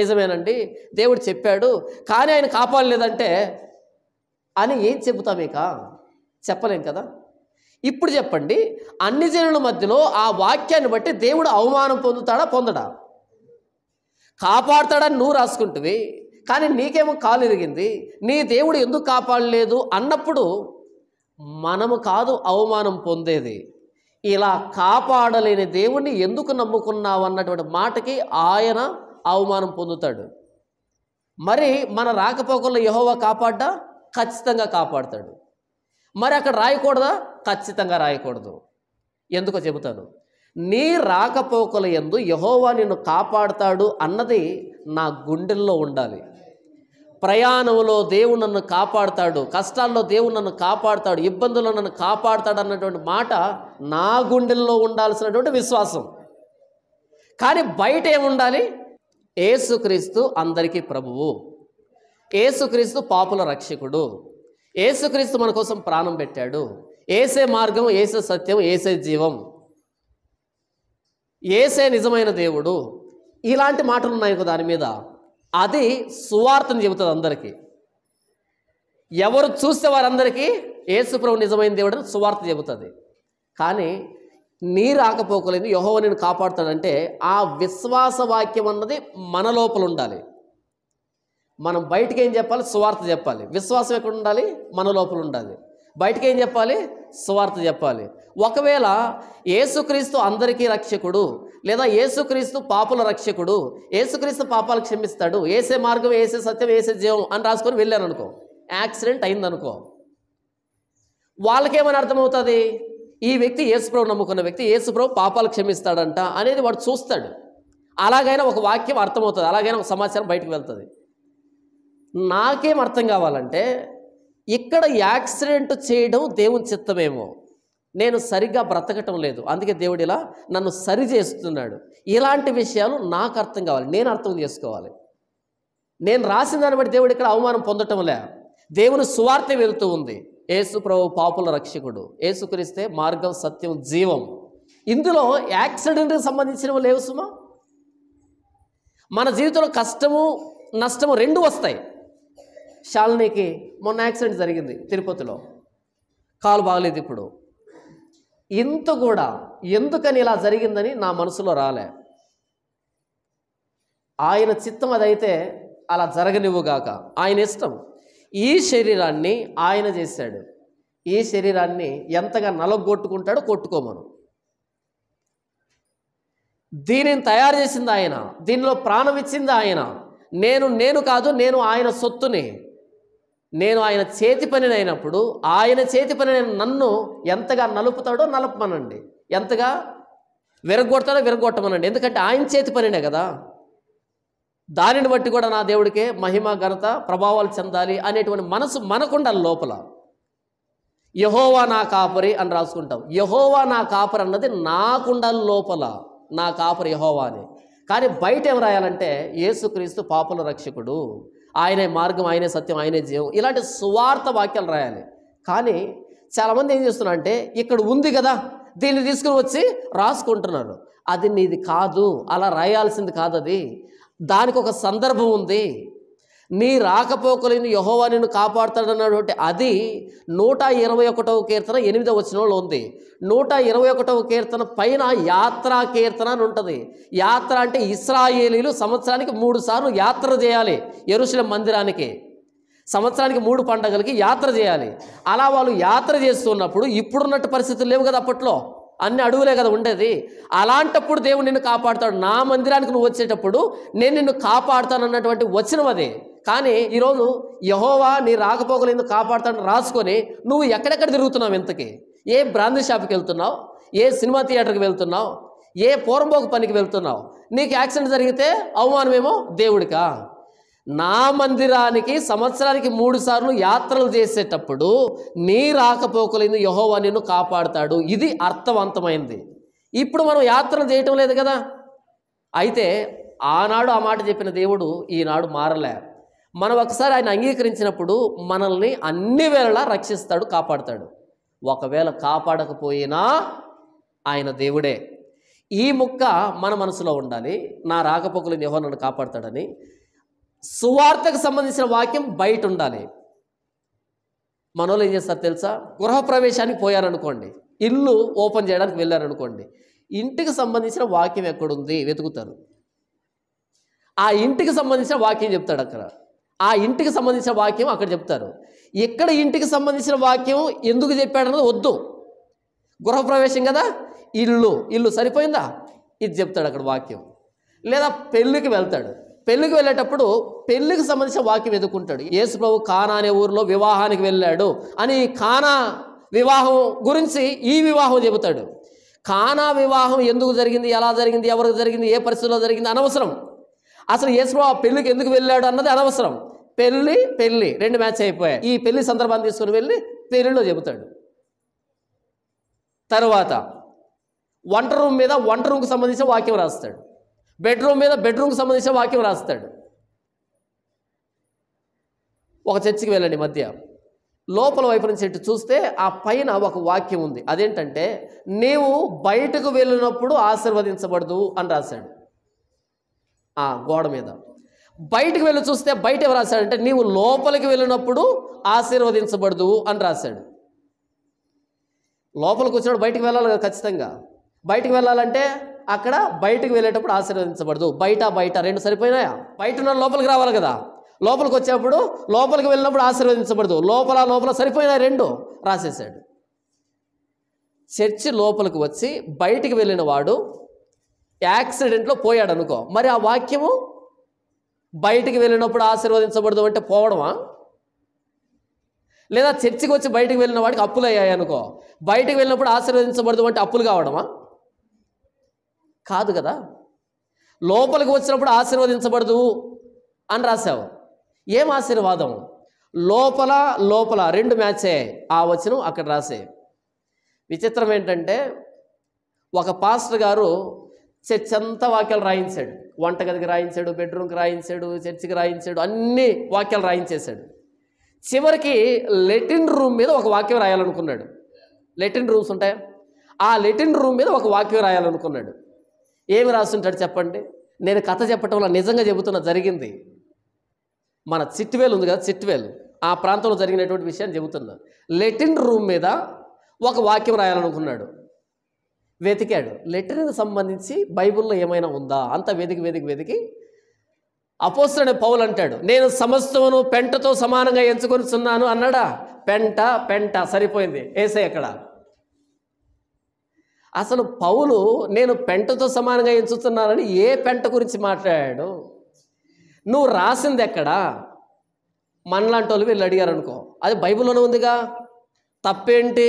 నిజమేనండి దేవుడు చెప్పాడు కానీ ఆయన కాపాడలేదంటే అని ఏం చెబుతామేక చెప్పలేం కదా ఇప్పుడు చెప్పండి అన్ని జనుల మధ్యలో ఆ వాక్యాన్ని బట్టి దేవుడు అవమానం పొందుతాడా పొందడా కాపాడుతాడని నువ్వు రాసుకుంటువి కానీ నీకేమో కాలు నీ దేవుడు ఎందుకు కాపాడలేదు అన్నప్పుడు మనము కాదు అవమానం పొందేది ఇలా కాపాడలేని దేవుణ్ణి ఎందుకు నమ్ముకున్నావు అన్నటువంటి మాటకి ఆయన అవమానం పొందుతాడు మరి మన రాకపోకల్లో యహోవా కాపాడ్డా ఖచ్చితంగా కాపాడతాడు మరి అక్కడ రాయకూడదా ఖచ్చితంగా రాయకూడదు ఎందుకో చెబుతాను నీ రాకపోకల ఎందు యహోవా నిన్ను కాపాడుతాడు అన్నది నా గుండెల్లో ఉండాలి ప్రయాణంలో దేవుడు నన్ను కాపాడుతాడు కష్టాల్లో దేవుడు నన్ను కాపాడుతాడు ఇబ్బందుల్లో నన్ను కాపాడుతాడు అన్నటువంటి మాట నా గుండెల్లో ఉండాల్సినటువంటి విశ్వాసం కానీ బయట ఏముండాలి ఏసుక్రీస్తు అందరికీ ప్రభువు ఏసుక్రీస్తు పాపుల రక్షకుడు ఏసుక్రీస్తు మన కోసం ప్రాణం పెట్టాడు ఏసే మార్గం ఏసే సత్యం ఏసే జీవం ఏసే నిజమైన దేవుడు ఇలాంటి మాటలు ఉన్నాయి దాని మీద అది సువార్తను చెబుతుంది అందరికీ ఎవరు చూస్తే వారందరికీ ఏసుప్రభు నిజమైన దేవుడు సువార్త చెబుతుంది కానీ నీ రాకపోకలేని యహో నేను కాపాడుతాడంటే ఆ విశ్వాస వాక్యం అన్నది మన లోపల ఉండాలి మనం బయటికి ఏం చెప్పాలి సువార్త చెప్పాలి విశ్వాసం ఎక్కడ ఉండాలి మన లోపల ఉండాలి బయటికి ఏం చెప్పాలి సువార్త చెప్పాలి ఒకవేళ ఏసుక్రీస్తు అందరికీ రక్షకుడు లేదా ఏసుక్రీస్తు పాపుల రక్షకుడు ఏసుక్రీస్తు పాపాలు క్షమిస్తాడు ఏసే మార్గం ఏసే సత్యం ఏసే జీవం అని రాసుకొని వెళ్ళాను అనుకో యాక్సిడెంట్ అయిందనుకో వాళ్ళకేమని అర్థమవుతుంది ఈ వ్యక్తి యేసుప్రభు నమ్ముకున్న వ్యక్తి యేసుప్రభు పాపాలు క్షమిస్తాడంట అనేది వాడు చూస్తాడు అలాగైనా ఒక వాక్యం అర్థమవుతుంది అలాగైనా ఒక సమాచారం బయటకు వెళ్తుంది నాకేం అర్థం కావాలంటే ఇక్కడ యాక్సిడెంట్ చేయడం దేవుని చిత్తమేమో నేను సరిగ్గా బ్రతకటం లేదు అందుకే దేవుడు ఇలా నన్ను సరి చేస్తున్నాడు ఇలాంటి విషయాలు నాకు అర్థం కావాలి నేను అర్థం చేసుకోవాలి నేను రాసిన దాన్ని బట్టి దేవుడు ఇక్కడ అవమానం పొందటం లే దేవుని సువార్త వెళుతూ ఉంది ఏసు ప్రభు పాపుల రక్షకుడు యేసుక్రీస్తే మార్గం సత్యం జీవం ఇందులో యాక్సిడెంట్కి సంబంధించినవి లేవు సుమా మన జీవితంలో కష్టము నష్టము రెండు వస్తాయి శాలినికి మొన్న యాక్సిడెంట్ జరిగింది తిరుపతిలో కాలు బాగలేదు ఇప్పుడు ఇంత కూడా ఎందుకని ఇలా జరిగిందని నా మనసులో రాలే ఆయన చిత్తం అదైతే అలా జరగనివ్వుగాక ఆయన ఇష్టం ఈ శరీరాన్ని ఆయన చేశాడు ఈ శరీరాన్ని ఎంతగా నలగొట్టుకుంటాడో కొట్టుకోమను దీనిని తయారు చేసింది ఆయన దీనిలో ప్రాణం ఇచ్చింది ఆయన నేను నేను కాదు నేను ఆయన సొత్తుని నేను ఆయన చేతి పనినైనప్పుడు ఆయన చేతి పని నన్ను ఎంతగా నలుపుతాడో నలపమనండి ఎంతగా విరగొడతాడో విరగొట్టమనండి ఎందుకంటే ఆయన చేతి పనినే కదా దానిని బట్టి కూడా నా దేవుడికే మహిమ ఘనత ప్రభావాలు చెందాలి అనేటువంటి మనసు మనకుండాలి లోపల యహోవా నా కాపరి అని రాసుకుంటాం యహోవా నా కాపరి అన్నది నాకుండాలి లోపల నా కాపరి యహోవా అని కానీ బయట ఏం రాయాలంటే యేసుక్రీస్తు పాపల రక్షకుడు ఆయనే మార్గం ఆయనే సత్యం ఆయనే జీవం ఇలాంటి సువార్త వాక్యాలు రాయాలి కానీ చాలామంది ఏం చేస్తున్నారంటే ఇక్కడ ఉంది కదా దీన్ని తీసుకుని వచ్చి రాసుకుంటున్నారు అది నీది కాదు అలా రాయాల్సింది కాదు అది దానికి ఒక సందర్భం ఉంది నీ రాకపోకలేని యహోవా నిన్ను కాపాడుతాడన్నటువంటి అది నూట ఇరవై ఒకటవ కీర్తన ఎనిమిదవ వచనంలో ఉంది నూట ఇరవై ఒకటవ కీర్తన పైన యాత్రా కీర్తన అని ఉంటుంది యాత్ర అంటే ఇస్రాయేలీలు సంవత్సరానికి మూడు సార్లు యాత్ర చేయాలి ఎరుసలం మందిరానికి సంవత్సరానికి మూడు పండగలకి యాత్ర చేయాలి అలా వాళ్ళు యాత్ర చేస్తున్నప్పుడు ఇప్పుడున్నట్టు పరిస్థితులు లేవు కదా అప్పట్లో అన్ని అడుగులే కదా ఉండేది అలాంటప్పుడు దేవుడు నిన్ను కాపాడుతాడు నా మందిరానికి నువ్వు వచ్చేటప్పుడు నేను నిన్ను కాపాడుతాను అన్నటువంటి వచనం అదే కానీ ఈరోజు యహోవా నీ రాకపోకలు కాపాడుతాడు రాసుకొని నువ్వు ఎక్కడెక్కడ తిరుగుతున్నావు ఇంతకీ ఏ బ్రాందీ షాప్కి వెళ్తున్నావు ఏ సినిమా థియేటర్కి వెళ్తున్నావు ఏ పూర్వంబోక పనికి వెళ్తున్నావు నీకు యాక్సిడెంట్ జరిగితే అవమానమేమో దేవుడికా నా మందిరానికి సంవత్సరానికి మూడు సార్లు యాత్రలు చేసేటప్పుడు నీ రాకపోకలేదు యహోవా నిన్ను కాపాడుతాడు ఇది అర్థవంతమైంది ఇప్పుడు మనం యాత్రలు చేయటం లేదు కదా అయితే ఆనాడు ఆ మాట చెప్పిన దేవుడు ఈనాడు మారలేదు మనం ఒకసారి ఆయన అంగీకరించినప్పుడు మనల్ని అన్ని వేళలా రక్షిస్తాడు కాపాడుతాడు ఒకవేళ కాపాడకపోయినా ఆయన దేవుడే ఈ ముక్క మన మనసులో ఉండాలి నా రాకపోకలు నిహోనను నన్ను కాపాడతాడని సువార్తకు సంబంధించిన వాక్యం బయట ఉండాలి మనోళ్ళు ఏం చేస్తారు తెలుసా గృహప్రవేశానికి పోయారనుకోండి ఇల్లు ఓపెన్ చేయడానికి వెళ్ళారనుకోండి ఇంటికి సంబంధించిన వాక్యం ఎక్కడుంది వెతుకుతారు ఆ ఇంటికి సంబంధించిన వాక్యం చెప్తాడు అక్కడ ఆ ఇంటికి సంబంధించిన వాక్యం అక్కడ చెప్తారు ఇక్కడ ఇంటికి సంబంధించిన వాక్యం ఎందుకు చెప్పాడన్నది వద్దు గృహప్రవేశం కదా ఇల్లు ఇల్లు సరిపోయిందా ఇది చెప్తాడు అక్కడ వాక్యం లేదా పెళ్ళికి వెళ్తాడు పెళ్ళికి వెళ్ళేటప్పుడు పెళ్ళికి సంబంధించిన వాక్యం ఎదుర్కొంటాడు యేసుప్రభు కానా అనే ఊరిలో వివాహానికి వెళ్ళాడు అని కానా వివాహం గురించి ఈ వివాహం చెబుతాడు కానా వివాహం ఎందుకు జరిగింది ఎలా జరిగింది ఎవరికి జరిగింది ఏ పరిస్థితుల్లో జరిగింది అనవసరం అసలు ఆ పెళ్ళికి ఎందుకు వెళ్ళాడు అన్నది అనవసరం పెళ్ళి పెళ్ళి రెండు మ్యాచ్ అయిపోయాయి ఈ పెళ్లి సందర్భాన్ని తీసుకుని వెళ్ళి పెళ్లిలో చెబుతాడు తర్వాత వంట రూమ్ మీద వంట రూమ్కి సంబంధించిన వాక్యం రాస్తాడు బెడ్రూమ్ మీద బెడ్రూమ్కి సంబంధించిన వాక్యం రాస్తాడు ఒక చర్చికి వెళ్ళండి మధ్య లోపల వైపు నుంచి ఎట్టు చూస్తే ఆ పైన ఒక వాక్యం ఉంది అదేంటంటే నీవు బయటకు వెళ్ళినప్పుడు ఆశీర్వదించబడదు అని రాశాడు ఆ గోడ మీద బయటకు వెళ్ళి చూస్తే బయట ఏం రాశాడంటే నీవు లోపలికి వెళ్ళినప్పుడు ఆశీర్వదించబడదు అని రాశాడు లోపలికి వచ్చినప్పుడు బయటకు వెళ్ళాలి కదా ఖచ్చితంగా బయటకు వెళ్ళాలంటే అక్కడ బయటకు వెళ్ళేటప్పుడు ఆశీర్వదించబడదు బయట బయట రెండు సరిపోయినాయా బయట ఉన్న లోపలికి రావాలి కదా లోపలికి వచ్చేప్పుడు లోపలికి వెళ్ళినప్పుడు ఆశీర్వదించబడదు లోపల లోపల సరిపోయినాయి రెండు రాసేసాడు చర్చి లోపలికి వచ్చి బయటికి వెళ్ళిన వాడు యాక్సిడెంట్లో పోయాడు అనుకో మరి ఆ వాక్యము బయటికి వెళ్ళినప్పుడు ఆశీర్వదించబడదు అంటే పోవడమా లేదా చర్చికి వచ్చి బయటకు వెళ్ళిన వాడికి అప్పులు అయ్యాయి అనుకో బయటికి వెళ్ళినప్పుడు ఆశీర్వదించబడదు అంటే అప్పులు కావడమా కాదు కదా లోపలికి వచ్చినప్పుడు ఆశీర్వదించబడదు అని రాశావు ఏం ఆశీర్వాదం లోపల లోపల రెండు మ్యాచే ఆ వచ్చిన అక్కడ రాసే విచిత్రం ఏంటంటే ఒక పాస్టర్ గారు చర్చ్ అంతా వాక్యాలు రాయించాడు వంటగదికి రాయించాడు బెడ్రూమ్కి రాయించాడు చర్చికి రాయించాడు అన్ని వాక్యాలు రాయించేశాడు చివరికి లెటిన్ రూమ్ మీద ఒక వాక్యం రాయాలనుకున్నాడు లెటిన్ రూమ్స్ ఉంటాయా ఆ లెటిన్ రూమ్ మీద ఒక వాక్యం రాయాలనుకున్నాడు ఏమి రాస్తుంటాడు చెప్పండి నేను కథ చెప్పటం వల్ల నిజంగా చెబుతున్నా జరిగింది మన చిట్వేల్ ఉంది కదా చిట్వేల్ ఆ ప్రాంతంలో జరిగినటువంటి విషయాన్ని చెబుతున్నా లెటిన్ రూమ్ మీద ఒక వాక్యం రాయాలనుకున్నాడు వెతికాడు లెటర్కి సంబంధించి బైబిల్లో ఏమైనా ఉందా అంత వెతికి వెతికి వెతికి అపోసరణ పౌలు అంటాడు నేను సమస్తమును పెంటతో సమానంగా ఎంచుకొనిచున్నాను అన్నాడా పెంట పెంట సరిపోయింది ఏసే ఎక్కడ అసలు పౌలు నేను పెంటతో సమానంగా ఎంచుతున్నానని ఏ పెంట గురించి మాట్లాడాడు నువ్వు రాసింది ఎక్కడా మనలాంటి వాళ్ళు వీళ్ళు అడిగారు అనుకో అది బైబిల్లోనే ఉందిగా తప్పేంటి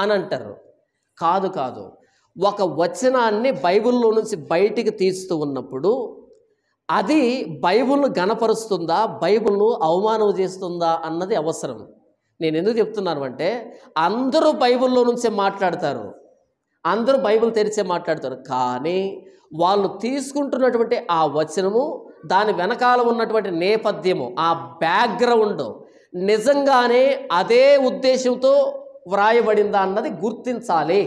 అని అంటారు కాదు కాదు ఒక వచనాన్ని బైబిల్లో నుంచి బయటికి తీస్తూ ఉన్నప్పుడు అది బైబిల్ను గణపరుస్తుందా బైబిల్ను అవమానం చేస్తుందా అన్నది అవసరం నేను ఎందుకు చెప్తున్నాను అంటే అందరూ బైబిల్లో నుంచే మాట్లాడతారు అందరూ బైబిల్ తెరిచే మాట్లాడతారు కానీ వాళ్ళు తీసుకుంటున్నటువంటి ఆ వచనము దాని వెనకాల ఉన్నటువంటి నేపథ్యము ఆ బ్యాక్గ్రౌండ్ నిజంగానే అదే ఉద్దేశంతో వ్రాయబడిందా అన్నది గుర్తించాలి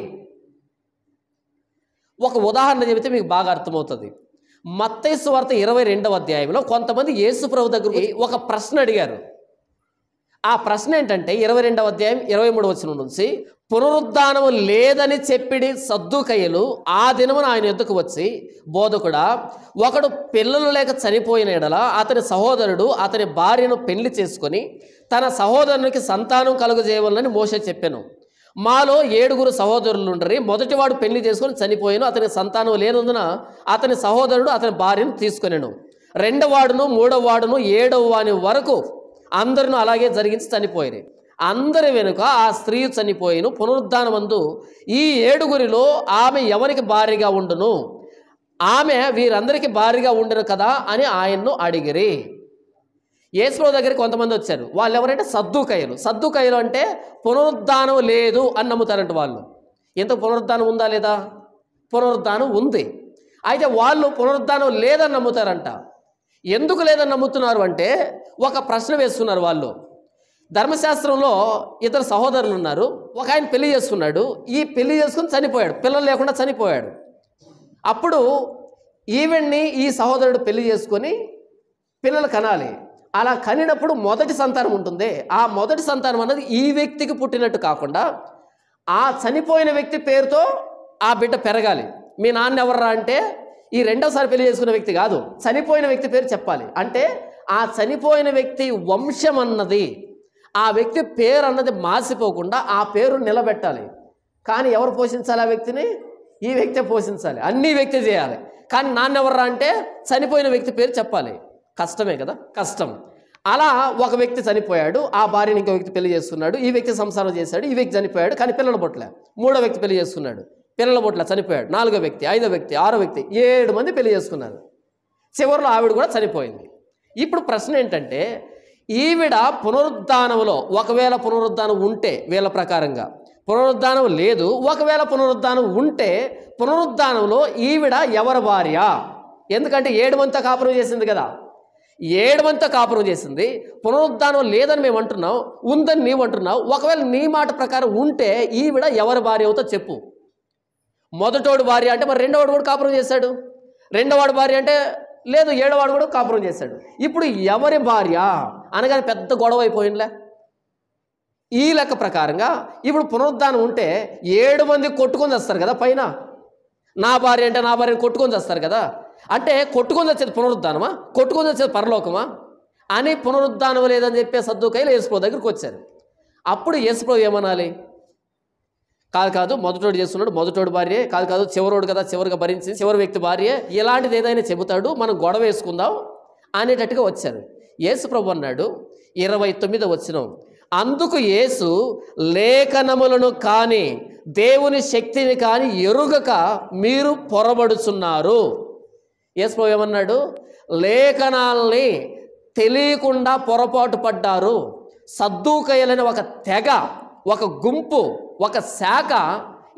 ఒక ఉదాహరణ చెబితే మీకు బాగా అర్థమవుతుంది మత్తైసు వార్త ఇరవై రెండవ అధ్యాయంలో కొంతమంది యేసుప్రభు దగ్గర ఒక ప్రశ్న అడిగారు ఆ ప్రశ్న ఏంటంటే ఇరవై రెండవ అధ్యాయం ఇరవై మూడు వచ్చిన నుంచి పునరుద్ధానము లేదని చెప్పిడి సద్దుకయ్యలు ఆ దినమున ఆయన ఎద్దుకు వచ్చి బోధకుడా ఒకడు పిల్లలు లేక చనిపోయిన ఎడల అతని సహోదరుడు అతని భార్యను పెళ్లి చేసుకొని తన సహోదరునికి సంతానం కలుగజేయవలని మోసే చెప్పాను మాలో ఏడుగురు సహోదరులు మొదటివాడు పెళ్లి చేసుకొని చనిపోయాను అతని సంతానం లేనందున అతని సహోదరుడు అతని భార్యను తీసుకునేను రెండవ వాడును మూడవ వాడును ఏడవ వాని వరకు అందరినూ అలాగే జరిగించి చనిపోయినాయి అందరి వెనుక ఆ స్త్రీ చనిపోయిను పునరుద్ధానమందు ఈ ఏడుగురిలో ఆమె ఎవరికి భారీగా ఉండును ఆమె వీరందరికీ భారీగా ఉండరు కదా అని ఆయన్ను అడిగిరి యేసుప్రభు దగ్గర కొంతమంది వచ్చారు వాళ్ళు ఎవరంటే సద్దుకయ్యలు సద్దుకయ్యలు అంటే పునరుద్ధానం లేదు అని నమ్ముతారంట వాళ్ళు ఎంత పునరుద్ధానం ఉందా లేదా పునరుద్ధానం ఉంది అయితే వాళ్ళు పునరుద్ధానం లేదని నమ్ముతారంట ఎందుకు లేదని నమ్ముతున్నారు అంటే ఒక ప్రశ్న వేస్తున్నారు వాళ్ళు ధర్మశాస్త్రంలో ఇద్దరు సహోదరులు ఉన్నారు ఒక ఆయన పెళ్లి చేసుకున్నాడు ఈ పెళ్లి చేసుకుని చనిపోయాడు పిల్లలు లేకుండా చనిపోయాడు అప్పుడు ఈవెన్ని ఈ సహోదరుడు పెళ్లి చేసుకొని పిల్లలు కనాలి అలా కనినప్పుడు మొదటి సంతానం ఉంటుంది ఆ మొదటి సంతానం అన్నది ఈ వ్యక్తికి పుట్టినట్టు కాకుండా ఆ చనిపోయిన వ్యక్తి పేరుతో ఆ బిడ్డ పెరగాలి మీ నాన్న ఎవర్రా అంటే ఈ రెండవసారి పెళ్లి చేసుకున్న వ్యక్తి కాదు చనిపోయిన వ్యక్తి పేరు చెప్పాలి అంటే ఆ చనిపోయిన వ్యక్తి వంశం అన్నది ఆ వ్యక్తి పేరు అన్నది మాసిపోకుండా ఆ పేరు నిలబెట్టాలి కానీ ఎవరు పోషించాలి ఆ వ్యక్తిని ఈ వ్యక్తే పోషించాలి అన్ని వ్యక్తి చేయాలి కానీ నాన్నెవర్రా అంటే చనిపోయిన వ్యక్తి పేరు చెప్పాలి కష్టమే కదా కష్టం అలా ఒక వ్యక్తి చనిపోయాడు ఆ భార్యని ఇంకో వ్యక్తి పెళ్లి చేస్తున్నాడు ఈ వ్యక్తి సంసారం చేశాడు ఈ వ్యక్తి చనిపోయాడు కానీ పిల్లల బొట్ల మూడో వ్యక్తి పెళ్లి చేస్తున్నాడు పిల్లల బొట్ల చనిపోయాడు నాలుగో వ్యక్తి ఐదో వ్యక్తి ఆరో వ్యక్తి ఏడు మంది పెళ్లి చేసుకున్నారు చివరిలో ఆవిడ కూడా చనిపోయింది ఇప్పుడు ప్రశ్న ఏంటంటే ఈవిడ పునరుద్ధానంలో ఒకవేళ పునరుద్ధానం ఉంటే వీళ్ళ ప్రకారంగా పునరుద్ధానం లేదు ఒకవేళ పునరుద్ధానం ఉంటే పునరుద్ధానంలో ఈవిడ ఎవరి భార్య ఎందుకంటే ఏడుమంత కాపురం చేసింది కదా ఏడుమంత కాపురం చేసింది పునరుద్ధానం లేదని మేము అంటున్నాం ఉందని నీవు అంటున్నావు ఒకవేళ నీ మాట ప్రకారం ఉంటే ఈవిడ ఎవరి భార్య అవుతా చెప్పు మొదటోడు భార్య అంటే మరి రెండోడు కూడా కాపురం చేశాడు రెండోవాడు భార్య అంటే లేదు ఏడవాడు కూడా కాపురం చేశాడు ఇప్పుడు ఎవరి భార్య అనగానే పెద్ద గొడవ అయిపోయిందిలే ఈ లెక్క ప్రకారంగా ఇప్పుడు పునరుద్ధానం ఉంటే ఏడు మంది కొట్టుకొని వస్తారు కదా పైన నా భార్య అంటే నా భార్యని కొట్టుకొని వస్తారు కదా అంటే కొట్టుకొని వచ్చేది పునరుద్ధానమా కొట్టుకొని వచ్చేది పరలోకమా అని పునరుద్ధానం లేదని చెప్పే సర్దుకైలు యేసుప్రభు దగ్గరికి వచ్చారు అప్పుడు యేసుప్రభు ఏమనాలి కాదు కాదు మొదటోడు చేస్తున్నాడు మొదటోడు భార్య కాదు కాదు చివరోడు కదా చివరిగా భరించింది చివరి వ్యక్తి భార్య ఇలాంటిది ఏదైనా చెబుతాడు మనం గొడవ వేసుకుందాం అనేటట్టుగా వచ్చారు యేసు ప్రభు అన్నాడు ఇరవై తొమ్మిది వచ్చినాం అందుకు యేసు లేఖనములను కానీ దేవుని శక్తిని కానీ ఎరుగక మీరు పొరబడుచున్నారు యేసు ప్రభు ఏమన్నాడు లేఖనాల్ని తెలియకుండా పొరపాటు పడ్డారు సద్దుకయ్యలని ఒక తెగ ఒక గుంపు ఒక శాఖ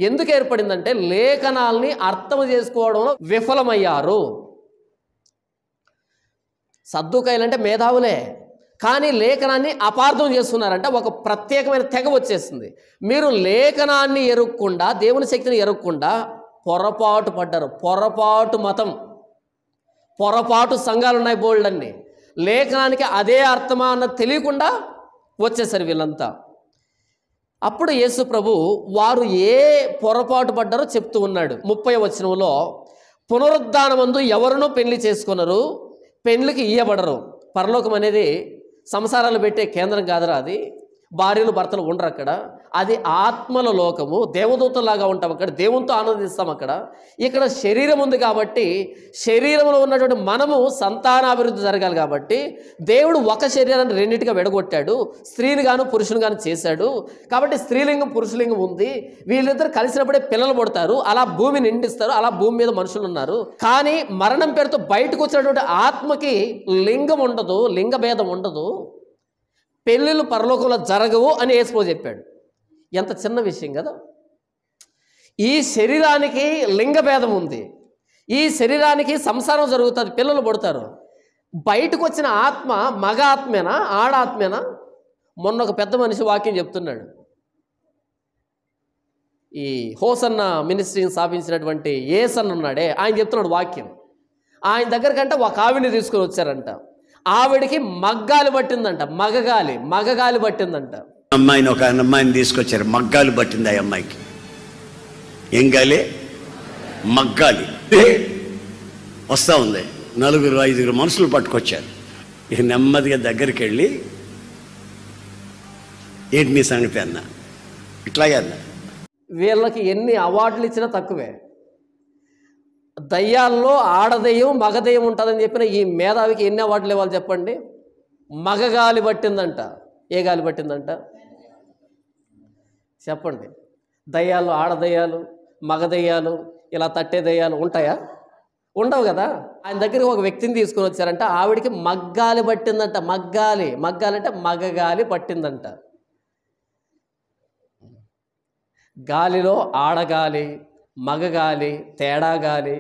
ఎందుకు ఏర్పడిందంటే లేఖనాల్ని అర్థం చేసుకోవడంలో విఫలమయ్యారు సర్దుకాయలంటే మేధావులే కానీ లేఖనాన్ని అపార్థం చేస్తున్నారంటే ఒక ప్రత్యేకమైన తెగ వచ్చేసింది మీరు లేఖనాన్ని ఎరుక్కుండా దేవుని శక్తిని ఎరుక్కుండా పొరపాటు పడ్డారు పొరపాటు మతం పొరపాటు సంఘాలు ఉన్నాయి బోల్డ్ లేఖనానికి అదే అర్థమా అన్నది తెలియకుండా వచ్చేసారు వీళ్ళంతా అప్పుడు యేసు ప్రభు వారు ఏ పొరపాటు పడ్డారో చెప్తూ ఉన్నాడు ముప్పై వచనంలో పునరుద్ధానమందు ఎవరినో పెళ్లి చేసుకున్నారు పెండ్లికి ఇయ్యబడరు పరలోకం అనేది సంసారాలు పెట్టే కేంద్రం కాదురా అది భార్యలు భర్తలు ఉండరు అక్కడ అది ఆత్మల లోకము దేవదూతలాగా ఉంటాం అక్కడ దేవునితో ఆనందిస్తాం అక్కడ ఇక్కడ శరీరం ఉంది కాబట్టి శరీరంలో ఉన్నటువంటి మనము సంతానాభివృద్ధి జరగాలి కాబట్టి దేవుడు ఒక శరీరాన్ని రెండింటిగా విడగొట్టాడు స్త్రీని గాను పురుషుని గాను చేశాడు కాబట్టి స్త్రీలింగం పురుషులింగం ఉంది వీళ్ళిద్దరు కలిసినప్పుడే పిల్లలు పడతారు అలా భూమి నిండిస్తారు అలా భూమి మీద మనుషులు ఉన్నారు కానీ మరణం పేరుతో బయటకు వచ్చినటువంటి ఆత్మకి లింగం ఉండదు లింగ భేదం ఉండదు పెళ్ళిళ్ళు పరలోకంలో జరగవు అని ఏసుపో చెప్పాడు ఎంత చిన్న విషయం కదా ఈ శరీరానికి లింగభేదం ఉంది ఈ శరీరానికి సంసారం జరుగుతుంది పిల్లలు పుడతారు బయటకు వచ్చిన ఆత్మ మగ ఆత్మేనా ఆడాత్మేనా మొన్న ఒక పెద్ద మనిషి వాక్యం చెప్తున్నాడు ఈ హోసన్న మినిస్ట్రీని స్థాపించినటువంటి ఏసన్ ఉన్నాడే ఆయన చెప్తున్నాడు వాక్యం ఆయన దగ్గరికంటే ఒక ఆవిని తీసుకొని వచ్చారంట ఆవిడకి మగ్గాలు పట్టిందంట మగగాలి మగగాలి పట్టిందంట అమ్మాయిని ఒక అమ్మాయిని తీసుకొచ్చారు మగ్గాలు పట్టింది ఆ అమ్మాయికి ఏం గాలి మగ్గాలి వస్తా ఉంది నలుగురు ఐదుగురు మనుషులు పట్టుకొచ్చారు ఇక నెమ్మదిగా దగ్గరికి వెళ్ళి ఏంటి నీ సంగతి అన్న ఇట్లాగే అన్న వీళ్ళకి ఎన్ని అవార్డులు ఇచ్చినా తక్కువే దయ్యాల్లో ఆడదయ్యం మగదయ్యం ఉంటుందని చెప్పిన ఈ మేధావికి ఎన్ని అవార్డులు ఇవ్వాలి చెప్పండి మగ గాలి పట్టిందంట ఏ గాలి పట్టిందంట చెప్పండి దయ్యాలు ఆడదయ్యాలు మగదయ్యాలు ఇలా తట్టే దయ్యాలు ఉంటాయా ఉండవు కదా ఆయన దగ్గరికి ఒక వ్యక్తిని తీసుకుని వచ్చారంటే ఆవిడికి మగ్గాలి పట్టిందంట మగ్గాలి మగ్గాలి అంటే మగగాలి పట్టిందంట గాలిలో ఆడగాలి మగగాలి తేడా గాలి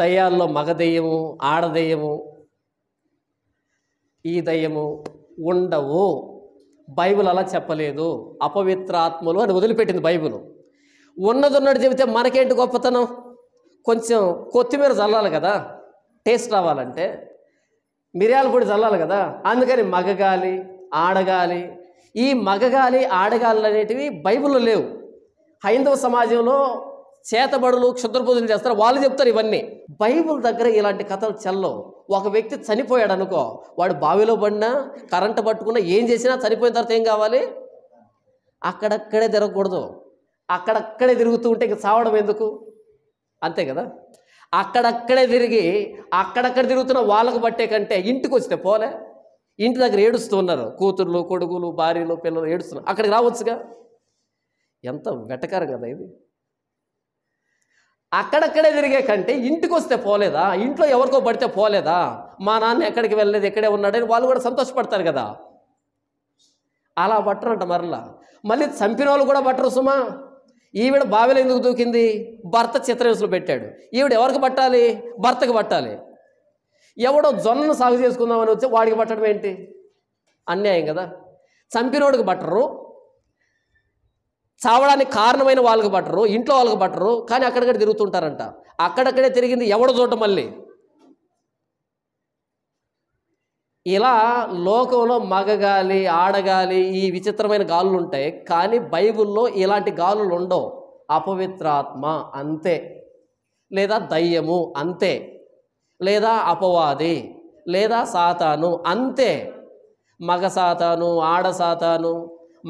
దయ్యాల్లో మగదెయ్యము ఆడదయ్యము ఈ దయ్యము ఉండవు బైబిల్ అలా చెప్పలేదు అపవిత్ర ఆత్మలు అని వదిలిపెట్టింది ఉన్నది ఉన్నదొన్నట్టు చెబితే మనకేంటి గొప్పతనం కొంచెం కొత్తిమీర చల్లాలి కదా టేస్ట్ రావాలంటే మిరియాల పొడి చల్లాలి కదా అందుకని మగగాలి ఆడగాలి ఈ మగగాలి ఆడగాలి అనేటివి బైబుల్లో లేవు హైందవ సమాజంలో చేతబడులు క్షుద్రపూజలు చేస్తారు వాళ్ళు చెప్తారు ఇవన్నీ బైబుల్ దగ్గర ఇలాంటి కథలు చల్లవు ఒక వ్యక్తి చనిపోయాడు అనుకో వాడు బావిలో పడినా కరెంటు పట్టుకున్నా ఏం చేసినా చనిపోయిన తర్వాత ఏం కావాలి అక్కడక్కడే తిరగకూడదు అక్కడక్కడే తిరుగుతూ ఉంటే ఇంక చావడం ఎందుకు అంతే కదా అక్కడక్కడే తిరిగి అక్కడక్కడ తిరుగుతున్న వాళ్ళకు పట్టే కంటే ఇంటికి వస్తే పోలే ఇంటి దగ్గర ఏడుస్తూ ఉన్నారు కూతుర్లు కొడుకులు భార్యలు పిల్లలు ఏడుస్తున్నారు అక్కడికి రావచ్చుగా ఎంత వెటకారు కదా ఇది అక్కడక్కడే తిరిగే కంటే ఇంటికి వస్తే పోలేదా ఇంట్లో ఎవరికో పడితే పోలేదా మా నాన్న ఎక్కడికి వెళ్ళలేదు ఎక్కడే ఉన్నాడని వాళ్ళు కూడా సంతోషపడతారు కదా అలా పట్టరంట మరలా మళ్ళీ చంపిన వాళ్ళు కూడా పట్టరు సుమా ఈవిడ బావిలో ఎందుకు దూకింది భర్త చిత్రహింసలు పెట్టాడు ఈవిడ ఎవరికి పట్టాలి భర్తకి పట్టాలి ఎవడో జొన్నను సాగు చేసుకుందామని వచ్చి వాడికి పట్టడం ఏంటి అన్యాయం కదా చంపినోడికి పట్టరు చావడానికి కారణమైన వాళ్ళకి పట్టరు ఇంట్లో వాళ్ళకి పట్టరు కానీ అక్కడక్కడ తిరుగుతుంటారంట అక్కడక్కడే తిరిగింది ఎవడ చోట మళ్ళీ ఇలా లోకంలో మగగాలి ఆడగాలి ఈ విచిత్రమైన గాలులు ఉంటాయి కానీ బైబుల్లో ఇలాంటి గాలులు ఉండవు అపవిత్రాత్మ అంతే లేదా దయ్యము అంతే లేదా అపవాది లేదా సాతాను అంతే మగ సాతాను ఆడ సాతాను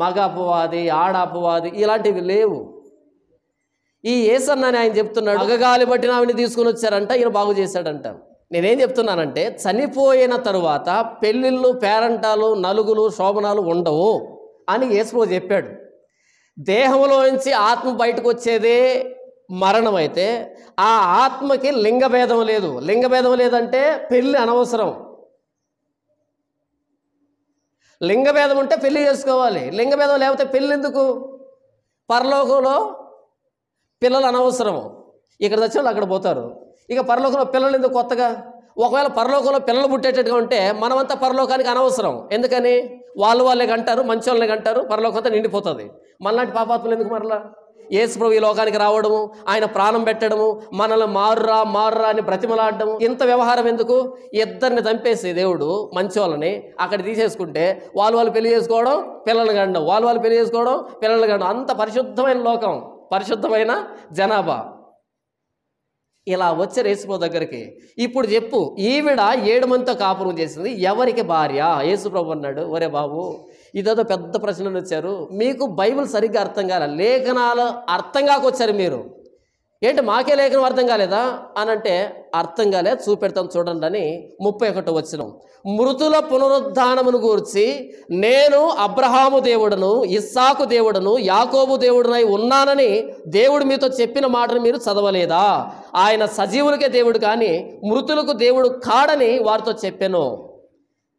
మగ అపవాది ఆడ అపవాది ఇలాంటివి లేవు ఈ ఏసన్నని ఆయన చెప్తున్నాడు మగగాలి బట్టిన ఆవిని తీసుకుని వచ్చారంట ఈయన బాగు చేశాడంట నేనేం చెప్తున్నానంటే చనిపోయిన తరువాత పెళ్ళిళ్ళు పేరంటాలు నలుగులు శోభనాలు ఉండవు అని ఏసుకో చెప్పాడు దేహంలో నుంచి ఆత్మ బయటకు వచ్చేదే మరణం అయితే ఆ ఆత్మకి లింగభేదం లేదు లింగభేదం లేదంటే పెళ్ళి అనవసరం లింగభేదం ఉంటే పెళ్లి చేసుకోవాలి లింగభేదం లేకపోతే పెళ్ళి ఎందుకు పరలోకంలో పిల్లలు అనవసరము ఇక్కడ తెచ్చిన అక్కడ పోతారు ఇక పరలోకంలో పిల్లలు ఎందుకు కొత్తగా ఒకవేళ పరలోకంలో పిల్లలు పుట్టేటట్టుగా ఉంటే మనమంతా పరలోకానికి అనవసరం ఎందుకని వాళ్ళు వాళ్ళే కంటారు మంచి వాళ్ళని కంటారు పరలోకంతో నిండిపోతుంది మనలాంటి పాపాత్మలు ఎందుకు మరలా యేసుప్రభు ఈ లోకానికి రావడము ఆయన ప్రాణం పెట్టడము మనల్ని మారురా మారురా అని బ్రతిమలాడము ఇంత వ్యవహారం ఎందుకు ఇద్దరిని చంపేసి దేవుడు మంచి వాళ్ళని అక్కడ తీసేసుకుంటే వాళ్ళు వాళ్ళు పెళ్లి చేసుకోవడం పిల్లలు గండం వాళ్ళు వాళ్ళు పెళ్లి చేసుకోవడం పిల్లలు గండం అంత పరిశుద్ధమైన లోకం పరిశుద్ధమైన జనాభా ఇలా వచ్చే యేసుప్రభు దగ్గరికి ఇప్పుడు చెప్పు ఈవిడ ఏడు మందితో కాపురం చేసింది ఎవరికి భార్య యేసుప్రభు అన్నాడు ఒరే బాబు ఇదేదో పెద్ద ప్రశ్నలు వచ్చారు మీకు బైబిల్ సరిగ్గా అర్థం కాలే లేఖనాలు అర్థం కాకొచ్చారు మీరు ఏంటి మాకే లేఖనం అర్థం కాలేదా అని అంటే అర్థం కాలే చూపెడతాం చూడండి అని ముప్పై ఒకటో వచ్చిన మృతుల పునరుద్ధానమును గూర్చి నేను అబ్రహాము దేవుడను ఇస్సాకు దేవుడను యాకోబు దేవుడునై ఉన్నానని దేవుడు మీతో చెప్పిన మాటను మీరు చదవలేదా ఆయన సజీవులకే దేవుడు కానీ మృతులకు దేవుడు కాడని వారితో చెప్పాను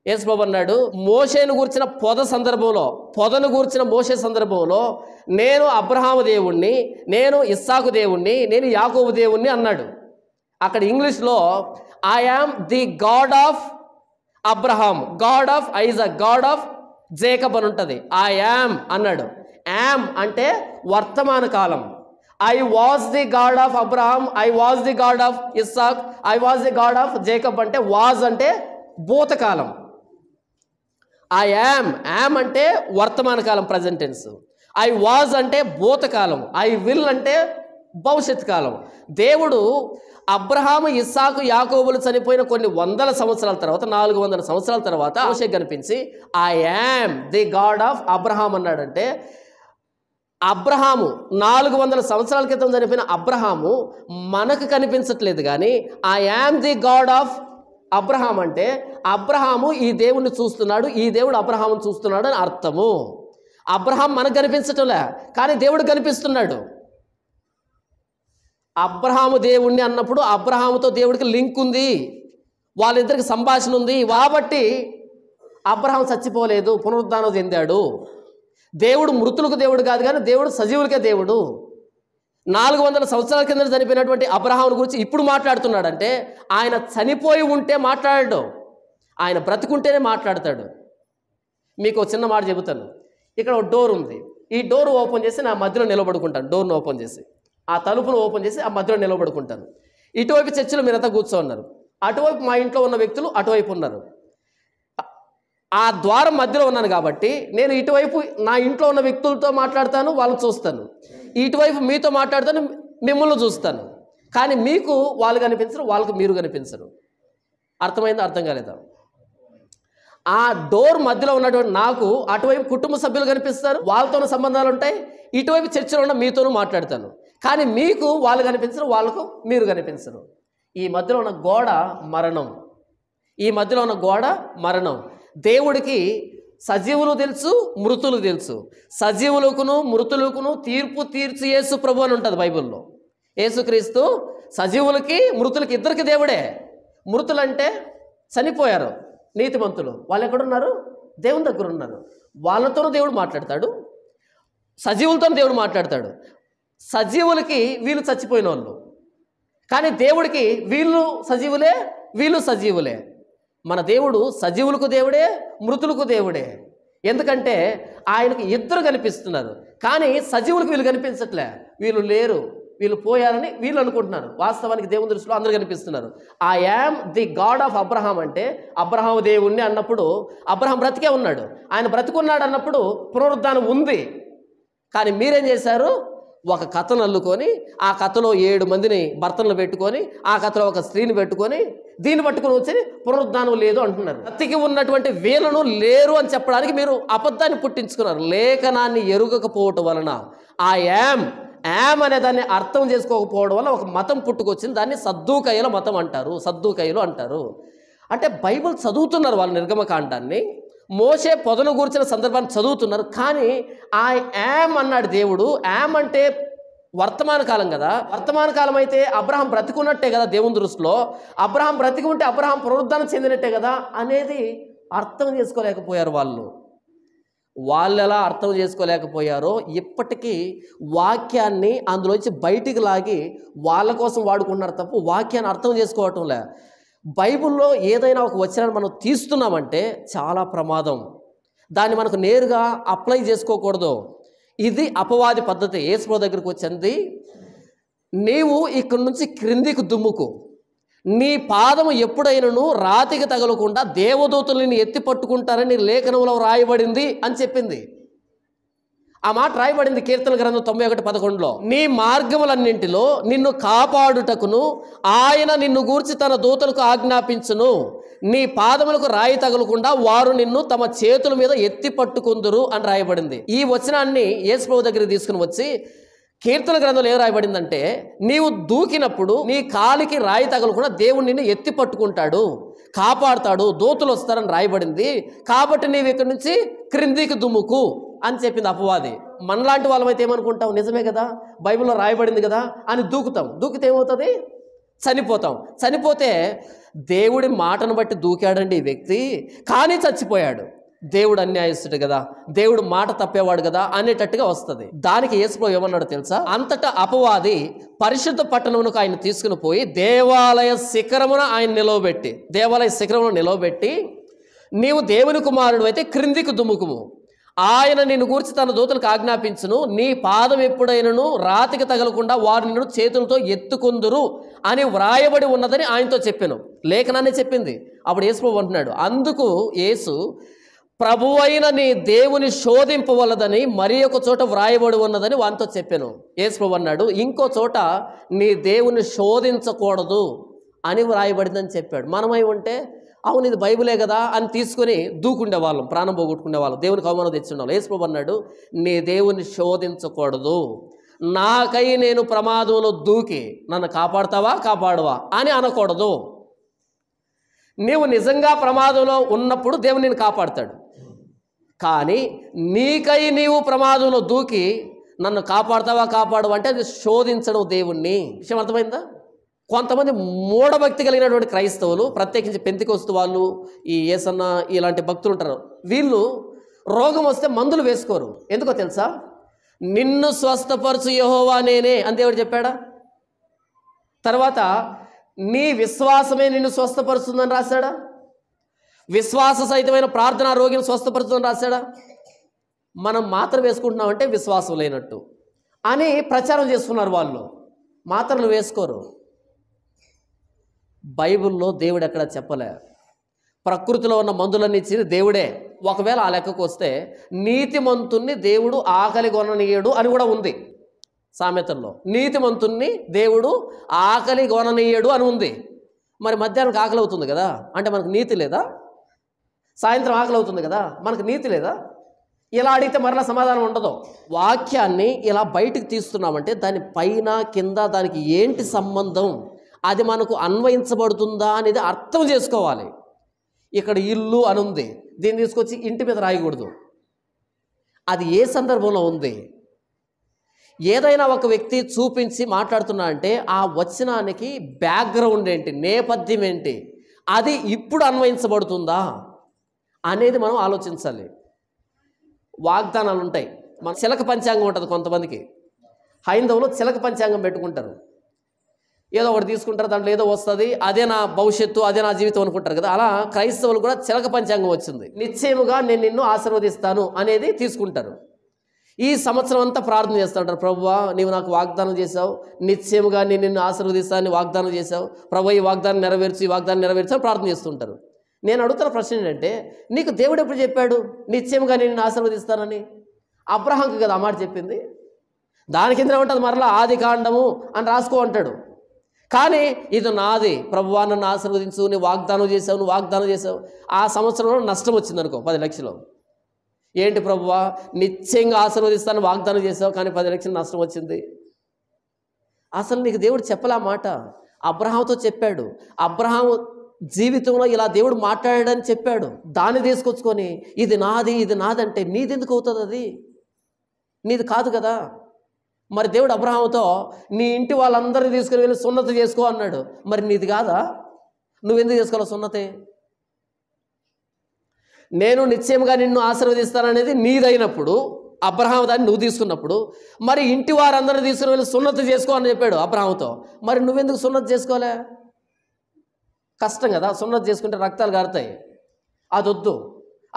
యేసుబాబు అన్నాడు మోషేను గూర్చిన పొద సందర్భంలో పొదను గూర్చిన మోసే సందర్భంలో నేను అబ్రహాము దేవుణ్ణి నేను ఇస్సాకు దేవుణ్ణి నేను యాకోబు దేవుణ్ణి అన్నాడు అక్కడ ఇంగ్లీష్లో I am the God of Abraham God of Isaac God of Jacob అని ఉంటుంది ఐ యామ్ అన్నాడు యామ్ అంటే వర్తమాన కాలం I was the God of Abraham I was the God of Isaac I was the God of Jacob అంటే was అంటే భూతకాలం I am yam అంటే వర్తమాన కాలం ప్రజెంటెన్స్ ఐ వాజ్ అంటే భూతకాలం ఐ విల్ అంటే భవిష్యత్ కాలం దేవుడు అబ్రహాము ఇస్సాకు యాకోబులు చనిపోయిన కొన్ని వందల సంవత్సరాల తర్వాత నాలుగు వందల సంవత్సరాల తర్వాత అభిషేక్ కనిపించి I am the God of Abraham అన్నాడంటే అబ్రహాము నాలుగు వందల సంవత్సరాల క్రితం చనిపోయిన అబ్రహాము మనకు కనిపించట్లేదు కానీ I am the God of Abraham అంటే అబ్రహాము ఈ దేవుణ్ణి చూస్తున్నాడు ఈ దేవుడు అబ్రహామును చూస్తున్నాడు అని అర్థము అబ్రహాం మనకు కనిపించటంలే కానీ దేవుడు కనిపిస్తున్నాడు అబ్రహాము దేవుణ్ణి అన్నప్పుడు అబ్రహాముతో దేవుడికి లింక్ ఉంది వాళ్ళిద్దరికి సంభాషణ ఉంది కాబట్టి అబ్రహాం చచ్చిపోలేదు పునరుద్ధానం చెందాడు దేవుడు మృతులకు దేవుడు కాదు కానీ దేవుడు సజీవులకే దేవుడు నాలుగు వందల సంవత్సరాల కింద చనిపోయినటువంటి అబ్రహాం గురించి ఇప్పుడు మాట్లాడుతున్నాడంటే ఆయన చనిపోయి ఉంటే మాట్లాడడు ఆయన బ్రతుకుంటేనే మాట్లాడతాడు మీకు చిన్న మాట చెబుతాను ఇక్కడ ఒక డోర్ ఉంది ఈ డోర్ ఓపెన్ చేసి నా మధ్యలో నిలబడుకుంటాను డోర్ను ఓపెన్ చేసి ఆ తలుపును ఓపెన్ చేసి ఆ మధ్యలో నిలబడుకుంటాను ఇటువైపు చర్చిలో మీరంతా కూర్చో ఉన్నారు అటువైపు మా ఇంట్లో ఉన్న వ్యక్తులు అటువైపు ఉన్నారు ఆ ద్వారం మధ్యలో ఉన్నాను కాబట్టి నేను ఇటువైపు నా ఇంట్లో ఉన్న వ్యక్తులతో మాట్లాడతాను వాళ్ళు చూస్తాను ఇటువైపు మీతో మాట్లాడుతాను మిమ్మల్ని చూస్తాను కానీ మీకు వాళ్ళు కనిపించరు వాళ్ళకు మీరు కనిపించరు అర్థమైంది అర్థం కాలేదా ఆ డోర్ మధ్యలో ఉన్నటువంటి నాకు అటువైపు కుటుంబ సభ్యులు కనిపిస్తారు వాళ్ళతోనూ సంబంధాలు ఉంటాయి ఇటువైపు చర్చలో ఉన్న మీతోనూ మాట్లాడతాను కానీ మీకు వాళ్ళు కనిపించరు వాళ్ళకు మీరు కనిపించరు ఈ మధ్యలో ఉన్న గోడ మరణం ఈ మధ్యలో ఉన్న గోడ మరణం దేవుడికి సజీవులు తెలుసు మృతులు తెలుసు సజీవులకును మృతులకును తీర్పు తీర్చు యేసు ప్రభు అని ఉంటుంది బైబిల్లో యేసుక్రీస్తు సజీవులకి మృతులకి ఇద్దరికి దేవుడే మృతులంటే చనిపోయారు నీతిమంతులు వాళ్ళు ఎక్కడున్నారు దేవుని దగ్గర ఉన్నారు వాళ్ళతోనూ దేవుడు మాట్లాడతాడు సజీవులతోనూ దేవుడు మాట్లాడతాడు సజీవులకి వీళ్ళు చచ్చిపోయిన వాళ్ళు కానీ దేవుడికి వీళ్ళు సజీవులే వీళ్ళు సజీవులే మన దేవుడు సజీవులకు దేవుడే మృతులకు దేవుడే ఎందుకంటే ఆయనకు ఇద్దరు కనిపిస్తున్నారు కానీ సజీవులకు వీళ్ళు కనిపించట్లే వీళ్ళు లేరు వీళ్ళు పోయారని వీళ్ళు అనుకుంటున్నారు వాస్తవానికి దేవుని దృష్టిలో అందరూ కనిపిస్తున్నారు I am the God of Abraham అంటే అబ్రహాం దేవుణ్ణి అన్నప్పుడు అబ్రహాం బ్రతికే ఉన్నాడు ఆయన బ్రతికున్నాడు అన్నప్పుడు పునరుద్ధానం ఉంది కానీ మీరేం చేశారు ఒక కథను అల్లుకొని ఆ కథలో ఏడు మందిని భర్తలను పెట్టుకొని ఆ కథలో ఒక స్త్రీని పెట్టుకొని దీన్ని పట్టుకుని వచ్చి పునరుద్ధానం లేదు అంటున్నారు అతికి ఉన్నటువంటి వీలను లేరు అని చెప్పడానికి మీరు అబద్ధాన్ని పుట్టించుకున్నారు లేఖనాన్ని ఎరుగకపోవటం వలన ఆ యామ్ యామ్ అనే దాన్ని అర్థం చేసుకోకపోవడం వల్ల ఒక మతం పుట్టుకొచ్చింది దాన్ని సద్దుకయ్యల మతం అంటారు సద్దుకయ్యలు అంటారు అంటే బైబిల్ చదువుతున్నారు వాళ్ళ నిర్గమకాండాన్ని మోసే పొదను గురించిన సందర్భాన్ని చదువుతున్నారు కానీ ఆ యామ్ అన్నాడు దేవుడు యామ్ అంటే వర్తమాన కాలం కదా వర్తమాన కాలం అయితే అబ్రహం బ్రతికున్నట్టే కదా దేవుని దృష్టిలో అబ్రహం బ్రతికి ఉంటే అబ్రహం పునరుద్ధరణ చెందినట్టే కదా అనేది అర్థం చేసుకోలేకపోయారు వాళ్ళు వాళ్ళు ఎలా అర్థం చేసుకోలేకపోయారో ఇప్పటికీ వాక్యాన్ని అందులోంచి బయటికి లాగి వాళ్ళ కోసం వాడుకున్నారు తప్ప వాక్యాన్ని అర్థం చేసుకోవటం లే బైబిల్లో ఏదైనా ఒక వచనాన్ని మనం తీస్తున్నామంటే చాలా ప్రమాదం దాన్ని మనకు నేరుగా అప్లై చేసుకోకూడదు ఇది అపవాది పద్ధతి ఏసుప్రభు దగ్గరికి వచ్చింది నీవు ఇక్కడి నుంచి క్రిందికి దుమ్ముకు నీ పాదము ఎప్పుడైనను రాతికి తగలకుండా దేవదూతలు ఎత్తి పట్టుకుంటారని లేఖనంలో రాయబడింది అని చెప్పింది ఆ మాట రాయబడింది కీర్తన గ్రంథం తొంభై ఒకటి పదకొండులో నీ మార్గములన్నింటిలో నిన్ను కాపాడుటకును ఆయన నిన్ను గూర్చి తన దూతలకు ఆజ్ఞాపించును నీ పాదములకు రాయి తగలకుండా వారు నిన్ను తమ చేతుల మీద ఎత్తి పట్టుకుందురు అని రాయబడింది ఈ వచనాన్ని యేసుప్రభు దగ్గరికి తీసుకుని వచ్చి కీర్తన గ్రంథంలో ఏం రాయబడిందంటే నీవు దూకినప్పుడు నీ కాలికి రాయి తగలకుండా దేవుడు నిన్ను ఎత్తి పట్టుకుంటాడు కాపాడుతాడు దోతులు వస్తారని రాయబడింది కాబట్టి నీవు ఇక్కడి నుంచి క్రిందికి దుమ్ముకు అని చెప్పింది అపవాది మనలాంటి వాళ్ళమైతే ఏమనుకుంటాం నిజమే కదా బైబిల్లో రాయబడింది కదా అని దూకుతాం దూకితే ఏమవుతుంది చనిపోతాం చనిపోతే దేవుడి మాటను బట్టి దూకాడండి ఈ వ్యక్తి కానీ చచ్చిపోయాడు దేవుడు అన్యాయస్తుడు కదా దేవుడు మాట తప్పేవాడు కదా అనేటట్టుగా వస్తుంది దానికి ఏసులో ఏమన్నాడు తెలుసా అంతటా అపవాది పరిశుద్ధ పట్టణమునకు ఆయన తీసుకుని పోయి దేవాలయ శిఖరమున ఆయన నిలవబెట్టి దేవాలయ శిఖరమును నిలవబెట్టి నీవు దేవుని కుమారుడు అయితే క్రిందికి దుముకుము ఆయన నిన్ను గూర్చి తన దూతలకు ఆజ్ఞాపించును నీ పాదం ఎప్పుడైనను రాతికి తగలకుండా వారు నిన్ను చేతులతో ఎత్తుకుందురు అని వ్రాయబడి ఉన్నదని ఆయనతో చెప్పాను లేఖనాన్ని చెప్పింది అప్పుడు ప్రభు అంటున్నాడు అందుకు యేసు ప్రభువైన నీ దేవుని శోధింపవలదని మరి ఒక చోట వ్రాయబడి ఉన్నదని వానితో చెప్పాను ప్రభు అన్నాడు ఇంకో చోట నీ దేవుని శోధించకూడదు అని వ్రాయబడిందని చెప్పాడు మనమై ఉంటే అవును ఇది బైబులే కదా అని తీసుకొని వాళ్ళం ప్రాణం పోగొట్టుకునే వాళ్ళం దేవునికి అవమానం తెచ్చుండేవాళ్ళం ప్రభు అన్నాడు నీ దేవుని శోధించకూడదు నాకై నేను ప్రమాదంలో దూకి నన్ను కాపాడతావా కాపాడవా అని అనకూడదు నీవు నిజంగా ప్రమాదంలో ఉన్నప్పుడు దేవుని నేను కాపాడతాడు కానీ నీకై నీవు ప్రమాదంలో దూకి నన్ను కాపాడతావా కాపాడవా అంటే అది శోధించడం దేవుణ్ణి విషయం అర్థమైందా కొంతమంది మూఢభక్తి కలిగినటువంటి క్రైస్తవులు ప్రత్యేకించి పెంతికొస్తు వాళ్ళు ఈ ఏసన్న ఇలాంటి భక్తులు ఉంటారు వీళ్ళు రోగం వస్తే మందులు వేసుకోరు ఎందుకో తెలుసా నిన్ను స్వస్థపరచు యహోవా నేనే అంతేవాడు చెప్పాడా తర్వాత నీ విశ్వాసమే నిన్ను స్వస్థపరుస్తుందని రాశాడా విశ్వాస సహితమైన ప్రార్థన రోగిని స్వస్థపరుస్తుందని రాశాడా మనం మాత్రం వేసుకుంటున్నామంటే విశ్వాసం లేనట్టు అని ప్రచారం చేస్తున్నారు వాళ్ళు మాత్రలు వేసుకోరు బైబిల్లో దేవుడు ఎక్కడ చెప్పలే ప్రకృతిలో ఉన్న మందులన్నీ ఇచ్చింది దేవుడే ఒకవేళ ఆ లెక్కకు వస్తే నీతిమంతుణ్ణి దేవుడు ఆకలి కొననీయడు అని కూడా ఉంది సామెతల్లో నీతిమంతుణ్ణి దేవుడు ఆకలి కొననీయడు అని ఉంది మరి మధ్యాహ్నం ఆకలి అవుతుంది కదా అంటే మనకు నీతి లేదా సాయంత్రం ఆకలి అవుతుంది కదా మనకు నీతి లేదా ఇలా అడిగితే మరలా సమాధానం ఉండదు వాక్యాన్ని ఇలా బయటికి తీస్తున్నామంటే దాని పైన కింద దానికి ఏంటి సంబంధం అది మనకు అన్వయించబడుతుందా అనేది అర్థం చేసుకోవాలి ఇక్కడ ఇల్లు అని ఉంది దీన్ని తీసుకొచ్చి ఇంటి మీద రాయకూడదు అది ఏ సందర్భంలో ఉంది ఏదైనా ఒక వ్యక్తి చూపించి మాట్లాడుతున్నా అంటే ఆ వచనానికి బ్యాక్గ్రౌండ్ ఏంటి నేపథ్యం ఏంటి అది ఇప్పుడు అన్వయించబడుతుందా అనేది మనం ఆలోచించాలి వాగ్దానాలు ఉంటాయి మన చిలక పంచాంగం ఉంటుంది కొంతమందికి హైందవులు చిలక పంచాంగం పెట్టుకుంటారు ఏదో ఒకటి తీసుకుంటారు దాంట్లో ఏదో వస్తుంది అదే నా భవిష్యత్తు అదే నా జీవితం అనుకుంటారు కదా అలా క్రైస్తవులు కూడా చిలక పంచాంగం వచ్చింది నిశ్చయముగా నేను నిన్ను ఆశీర్వదిస్తాను అనేది తీసుకుంటారు ఈ సంవత్సరం అంతా ప్రార్థన చేస్తుంటారు ప్రభువా నీవు నాకు వాగ్దానం చేశావు నిశ్చయముగా నేను నిన్ను ఆశీర్వదిస్తానని వాగ్దానం చేశావు ప్రభు ఈ వాగ్దానం నెరవేర్చు ఈ వాగ్దానం నెరవేర్చు అని ప్రార్థన చేస్తుంటారు నేను అడుగుతున్న ప్రశ్న ఏంటంటే నీకు దేవుడు ఎప్పుడు చెప్పాడు నిశ్చయముగా నేను నిన్ను ఆశీర్వదిస్తానని అబ్రహాంకు కదా మాట చెప్పింది దాని కింద ఉంటుంది మరలా ఆది కాండము అని రాసుకో అంటాడు కానీ ఇది నాది ప్రభువా నన్ను ఆశీర్వదించు నువ్వు వాగ్దానం చేసావు నువ్వు వాగ్దానం చేసావు ఆ సంవత్సరంలో నష్టం వచ్చింది అనుకో పది లక్షలు ఏంటి ప్రభువా నిత్యంగా ఆశీర్వదిస్తాను వాగ్దానం చేసావు కానీ పది లక్షలు నష్టం వచ్చింది అసలు నీకు దేవుడు చెప్పలే మాట అబ్రహాంతో చెప్పాడు అబ్రహాం జీవితంలో ఇలా దేవుడు మాట్లాడాడని చెప్పాడు దాన్ని తీసుకొచ్చుకొని ఇది నాది ఇది నాదంటే నీది ఎందుకు అవుతుంది అది నీది కాదు కదా మరి దేవుడు అబ్రహాముతో నీ ఇంటి వాళ్ళందరినీ తీసుకుని వెళ్ళి సున్నత చేసుకో అన్నాడు మరి నీది కాదా నువ్వు ఎందుకు చేసుకోవాలి సున్నతే నేను నిశ్చయంగా నిన్ను ఆశీర్వదిస్తాననేది నీదైనప్పుడు అబ్రహాం దాన్ని నువ్వు తీసుకున్నప్పుడు మరి ఇంటి వారందరినీ తీసుకుని వెళ్ళి సున్నత చేసుకో అని చెప్పాడు అబ్రహాంతో మరి నువ్వెందుకు సున్నత చేసుకోలే కష్టం కదా సున్నత చేసుకుంటే రక్తాలు కారుతాయి అదొద్దు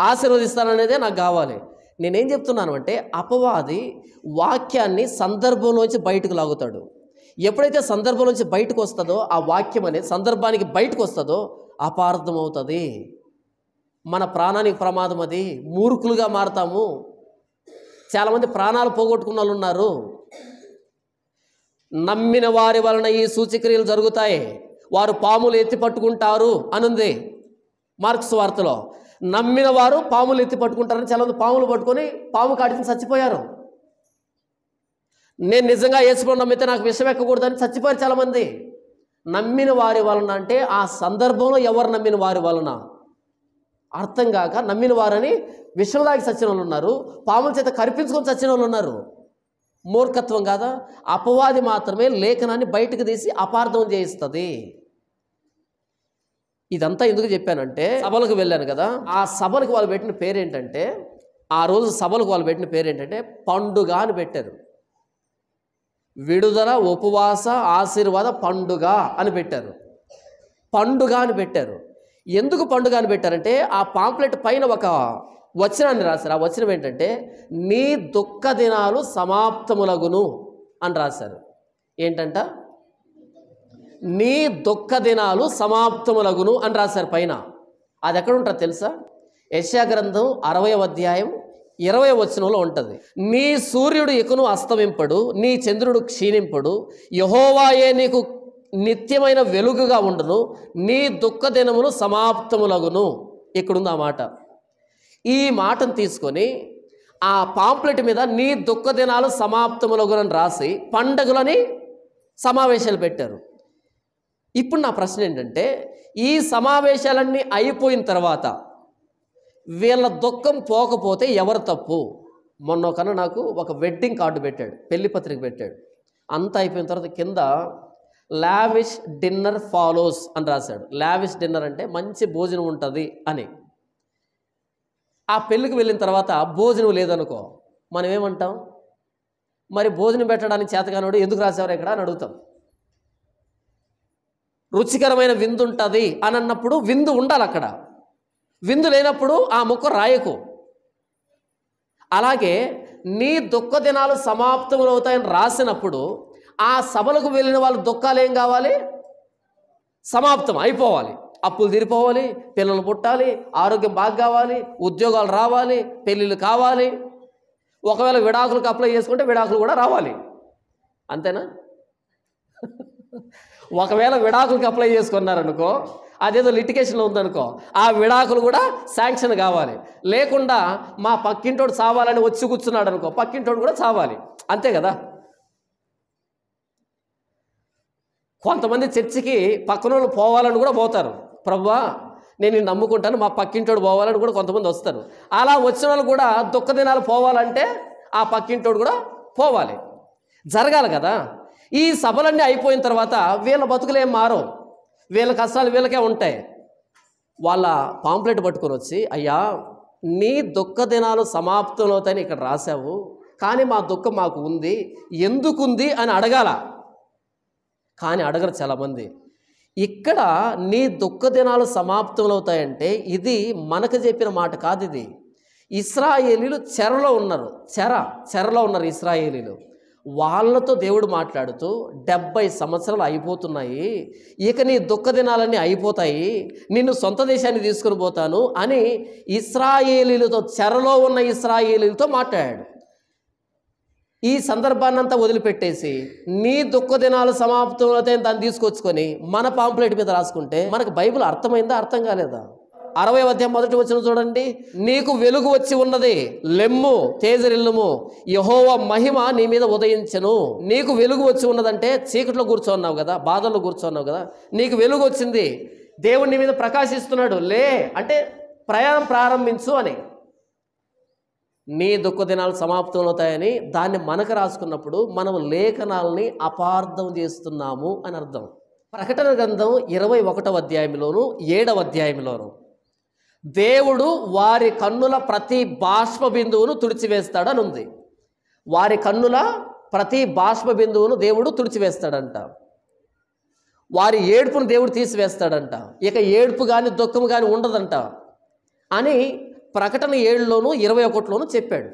ఆశీర్వదిస్తాననేదే నాకు కావాలి నేనేం చెప్తున్నాను అంటే అపవాది వాక్యాన్ని సందర్భంలోంచి బయటకు లాగుతాడు ఎప్పుడైతే సందర్భంలోంచి బయటకు వస్తుందో ఆ వాక్యం అనేది సందర్భానికి బయటకు వస్తుందో అపార్థం అవుతుంది మన ప్రాణానికి ప్రమాదం అది మూర్ఖులుగా మారతాము చాలామంది ప్రాణాలు పోగొట్టుకున్న వాళ్ళు ఉన్నారు నమ్మిన వారి వలన ఈ సూచిక్రియలు జరుగుతాయి వారు పాములు ఎత్తి పట్టుకుంటారు అనుంది మార్క్స్ వార్తలో నమ్మిన వారు పాములు ఎత్తి పట్టుకుంటారని చాలామంది పాములు పట్టుకొని పాము కాటిని చచ్చిపోయారు నేను నిజంగా ఏసుకొని నమ్మితే నాకు విషం ఎక్కకూడదని చచ్చిపోయారు చాలామంది నమ్మిన వారి వలన అంటే ఆ సందర్భంలో ఎవరు నమ్మిన వారి వలన అర్థం కాక నమ్మిన వారని విషం దాగి చచ్చిన వాళ్ళు ఉన్నారు పాముల చేత కరిపించుకొని చచ్చిన వాళ్ళు ఉన్నారు మూర్ఖత్వం కాదా అపవాది మాత్రమే లేఖనాన్ని బయటకు తీసి అపార్థం చేయిస్తుంది ఇదంతా ఎందుకు చెప్పానంటే సభలకు వెళ్ళాను కదా ఆ సభలకు వాళ్ళు పెట్టిన పేరేంటంటే ఆ రోజు సభలకు వాళ్ళు పెట్టిన పేరేంటంటే పండుగ అని పెట్టారు విడుదల ఉపవాస ఆశీర్వాద పండుగ అని పెట్టారు పండుగ అని పెట్టారు ఎందుకు పండుగ అని పెట్టారంటే ఆ పాంప్లెట్ పైన ఒక వచనాన్ని రాశారు ఆ వచనం ఏంటంటే నీ దుఃఖ దినాలు సమాప్తములగును అని రాశారు ఏంటంట నీ దుఃఖ దినాలు సమాప్తములగును అని రాశారు పైన అది ఎక్కడ ఉంటుంది తెలుసా యశా గ్రంథం అరవై అధ్యాయం ఇరవై వచనంలో ఉంటుంది నీ సూర్యుడు ఇకను అస్తమింపడు నీ చంద్రుడు క్షీణింపడు యహోవాయే నీకు నిత్యమైన వెలుగుగా ఉండను నీ దుఃఖ దినములు సమాప్తములగును ఇక్కడుంది ఆ మాట ఈ మాటను తీసుకొని ఆ పాంప్లెట్ మీద నీ దుఃఖ దినాలు సమాప్తములగునని రాసి పండగలని సమావేశాలు పెట్టారు ఇప్పుడు నా ప్రశ్న ఏంటంటే ఈ సమావేశాలన్నీ అయిపోయిన తర్వాత వీళ్ళ దుఃఖం పోకపోతే ఎవరు తప్పు మొన్న కన్నా నాకు ఒక వెడ్డింగ్ కార్డు పెట్టాడు పెళ్లి పత్రిక పెట్టాడు అంతా అయిపోయిన తర్వాత కింద లావిష్ డిన్నర్ ఫాలోస్ అని రాశాడు లావిష్ డిన్నర్ అంటే మంచి భోజనం ఉంటుంది అని ఆ పెళ్ళికి వెళ్ళిన తర్వాత భోజనం లేదనుకో మనం ఏమంటాం మరి భోజనం పెట్టడానికి చేతగానోడు ఎందుకు రాసేవారు ఇక్కడ అని అడుగుతాం రుచికరమైన విందు ఉంటుంది అని అన్నప్పుడు విందు ఉండాలి అక్కడ విందు లేనప్పుడు ఆ మొక్క రాయకు అలాగే నీ దుఃఖ దినాలు సమాప్తములవుతాయని రాసినప్పుడు ఆ సభలకు వెళ్ళిన వాళ్ళు దుఃఖాలు ఏం కావాలి సమాప్తం అయిపోవాలి అప్పులు తీరిపోవాలి పిల్లలు పుట్టాలి ఆరోగ్యం బాగా కావాలి ఉద్యోగాలు రావాలి పెళ్ళిళ్ళు కావాలి ఒకవేళ విడాకులకు అప్లై చేసుకుంటే విడాకులు కూడా రావాలి అంతేనా ఒకవేళ విడాకులకి అప్లై చేసుకున్నారనుకో అదేదో లిటికేషన్లో ఉందనుకో ఆ విడాకులు కూడా శాంక్షన్ కావాలి లేకుండా మా పక్కింటోడు చావాలని వచ్చి కూర్చున్నాడు అనుకో పక్కింటోడు కూడా చావాలి అంతే కదా కొంతమంది చర్చికి పక్కన పోవాలని కూడా పోతారు ప్రభా నేను నమ్ముకుంటాను మా పక్కింటోడు పోవాలని కూడా కొంతమంది వస్తారు అలా వచ్చిన వాళ్ళు కూడా దుఃఖదినాలు పోవాలంటే ఆ పక్కింటోడు కూడా పోవాలి జరగాలి కదా ఈ సభలన్నీ అయిపోయిన తర్వాత వీళ్ళ బతుకులేం మారవు వీళ్ళ కష్టాలు వీళ్ళకే ఉంటాయి వాళ్ళ పాంప్లెట్ పట్టుకొని వచ్చి అయ్యా నీ దుఃఖ దినాలు అవుతాయని ఇక్కడ రాశావు కానీ మా దుఃఖం మాకు ఉంది ఎందుకుంది అని అడగాల కానీ అడగరు చాలామంది ఇక్కడ నీ దుఃఖ దినాలు అవుతాయంటే ఇది మనకు చెప్పిన మాట కాదు ఇది ఇస్రాయేలీలు చెరలో ఉన్నారు చెర చెరలో ఉన్నారు ఇస్రాయేలీలు వాళ్ళతో దేవుడు మాట్లాడుతూ డెబ్బై సంవత్సరాలు అయిపోతున్నాయి ఇక నీ దుఃఖ దినాలన్నీ అయిపోతాయి నిన్ను సొంత దేశాన్ని తీసుకుని పోతాను అని ఇస్రాయేలీలతో చెరలో ఉన్న ఇస్రాయేలీలతో మాట్లాడాడు ఈ సందర్భాన్నంతా వదిలిపెట్టేసి నీ దుఃఖ దినాలు సమాప్తం అయితే దాన్ని తీసుకొచ్చుకొని మన పాంప్లెట్ మీద రాసుకుంటే మనకు బైబిల్ అర్థమైందా అర్థం కాలేదా అరవై అధ్యాయం మొదటి వచ్చిన చూడండి నీకు వెలుగు వచ్చి ఉన్నది లెమ్ము తేజరిల్లుము యహోవ మహిమ నీ మీద ఉదయించను నీకు వెలుగు వచ్చి ఉన్నదంటే చీకట్లో కూర్చోన్నావు కదా బాధల్లో కూర్చోన్నావు కదా నీకు వెలుగు వచ్చింది దేవుడు మీద ప్రకాశిస్తున్నాడు లే అంటే ప్రయాణం ప్రారంభించు అని నీ దుఃఖ దినాలు సమాప్తమవుతాయని దాన్ని మనకు రాసుకున్నప్పుడు మనం లేఖనాలని అపార్థం చేస్తున్నాము అని అర్థం ప్రకటన గ్రంథం ఇరవై ఒకటవ అధ్యాయంలోను ఏడవ అధ్యాయంలోను దేవుడు వారి కన్నుల ప్రతి బాష్ప బిందువును తుడిచివేస్తాడని ఉంది వారి కన్నుల ప్రతి బాష్ప బిందువును దేవుడు తుడిచివేస్తాడంట వారి ఏడుపును దేవుడు తీసివేస్తాడంట ఇక ఏడుపు కానీ దుఃఖం కానీ ఉండదంట అని ప్రకటన ఏడులోను ఇరవై ఒకటిలోను చెప్పాడు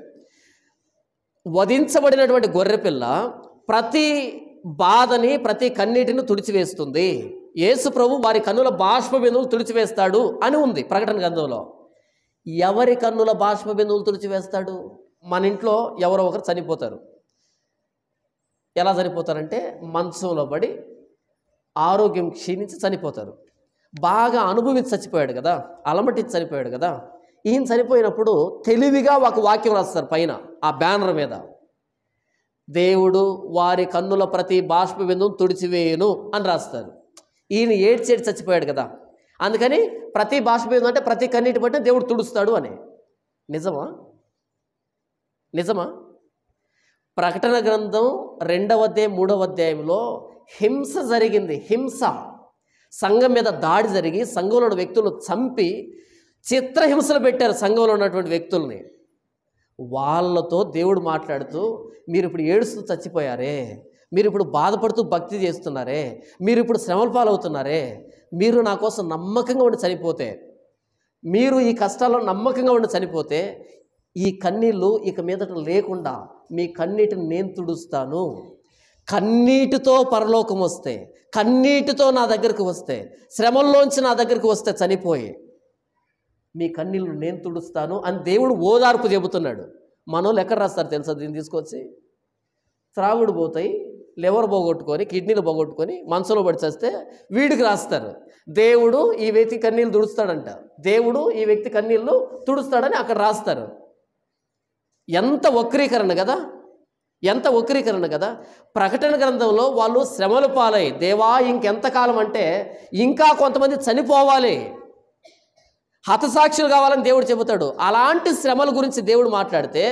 వధించబడినటువంటి గొర్రెపిల్ల ప్రతి బాధని ప్రతి కన్నీటిని తుడిచివేస్తుంది యేసు ప్రభు వారి కన్నుల బాష్ప బిందువులు తుడిచివేస్తాడు అని ఉంది ప్రకటన గ్రంథంలో ఎవరి కన్నుల బాష్ప బిందువులు తుడిచివేస్తాడు మన ఇంట్లో ఎవరో ఒకరు చనిపోతారు ఎలా చనిపోతారంటే మంచంలో పడి ఆరోగ్యం క్షీణించి చనిపోతారు బాగా అనుభవించి చచ్చిపోయాడు కదా అలమటించి చనిపోయాడు కదా ఈయన చనిపోయినప్పుడు తెలివిగా ఒక వాక్యం రాస్తారు పైన ఆ బ్యానర్ మీద దేవుడు వారి కన్నుల ప్రతి బాష్ప బిందువును తుడిచివేయును అని రాస్తారు ఈయన ఏడ్చేడు చచ్చిపోయాడు కదా అందుకని ప్రతి భాష అంటే ప్రతి కన్నీటి పట్టిన దేవుడు తుడుస్తాడు అని నిజమా నిజమా ప్రకటన గ్రంథం రెండవ అధ్యాయం మూడవ అధ్యాయంలో హింస జరిగింది హింస సంఘం మీద దాడి జరిగి సంఘంలో ఉన్న వ్యక్తులను చంపి చిత్రహింసలు పెట్టారు సంఘంలో ఉన్నటువంటి వ్యక్తుల్ని వాళ్ళతో దేవుడు మాట్లాడుతూ మీరు ఇప్పుడు ఏడుస్తూ చచ్చిపోయారే మీరు ఇప్పుడు బాధపడుతూ భక్తి చేస్తున్నారే మీరు ఇప్పుడు శ్రమల పాలవుతున్నారే మీరు నా కోసం నమ్మకంగా ఉండి చనిపోతే మీరు ఈ కష్టాల్లో నమ్మకంగా ఉండి చనిపోతే ఈ కన్నీళ్ళు ఇక మీదట లేకుండా మీ కన్నీటిని నేను తుడుస్తాను కన్నీటితో పరలోకం వస్తే కన్నీటితో నా దగ్గరకు వస్తే శ్రమల్లోంచి నా దగ్గరకు వస్తే చనిపోయి మీ కన్నీళ్ళు నేను తుడుస్తాను అని దేవుడు ఓదార్పు చెబుతున్నాడు మనోళ్ళు ఎక్కడ రాస్తారు తెలుసా దీన్ని తీసుకొచ్చి త్రాగుడు పోతాయి లివర్ పోగొట్టుకొని కిడ్నీలు పోగొట్టుకొని మనసులో పడి చేస్తే వీడికి రాస్తారు దేవుడు ఈ వ్యక్తి కన్నీళ్ళు తుడుస్తాడంట దేవుడు ఈ వ్యక్తి కన్నీళ్ళు తుడుస్తాడని అక్కడ రాస్తారు ఎంత వక్రీకరణ కదా ఎంత వక్రీకరణ కదా ప్రకటన గ్రంథంలో వాళ్ళు శ్రమలు పాలై దేవా ఇంకెంతకాలం అంటే ఇంకా కొంతమంది చనిపోవాలి హతసాక్షులు కావాలని దేవుడు చెబుతాడు అలాంటి శ్రమల గురించి దేవుడు మాట్లాడితే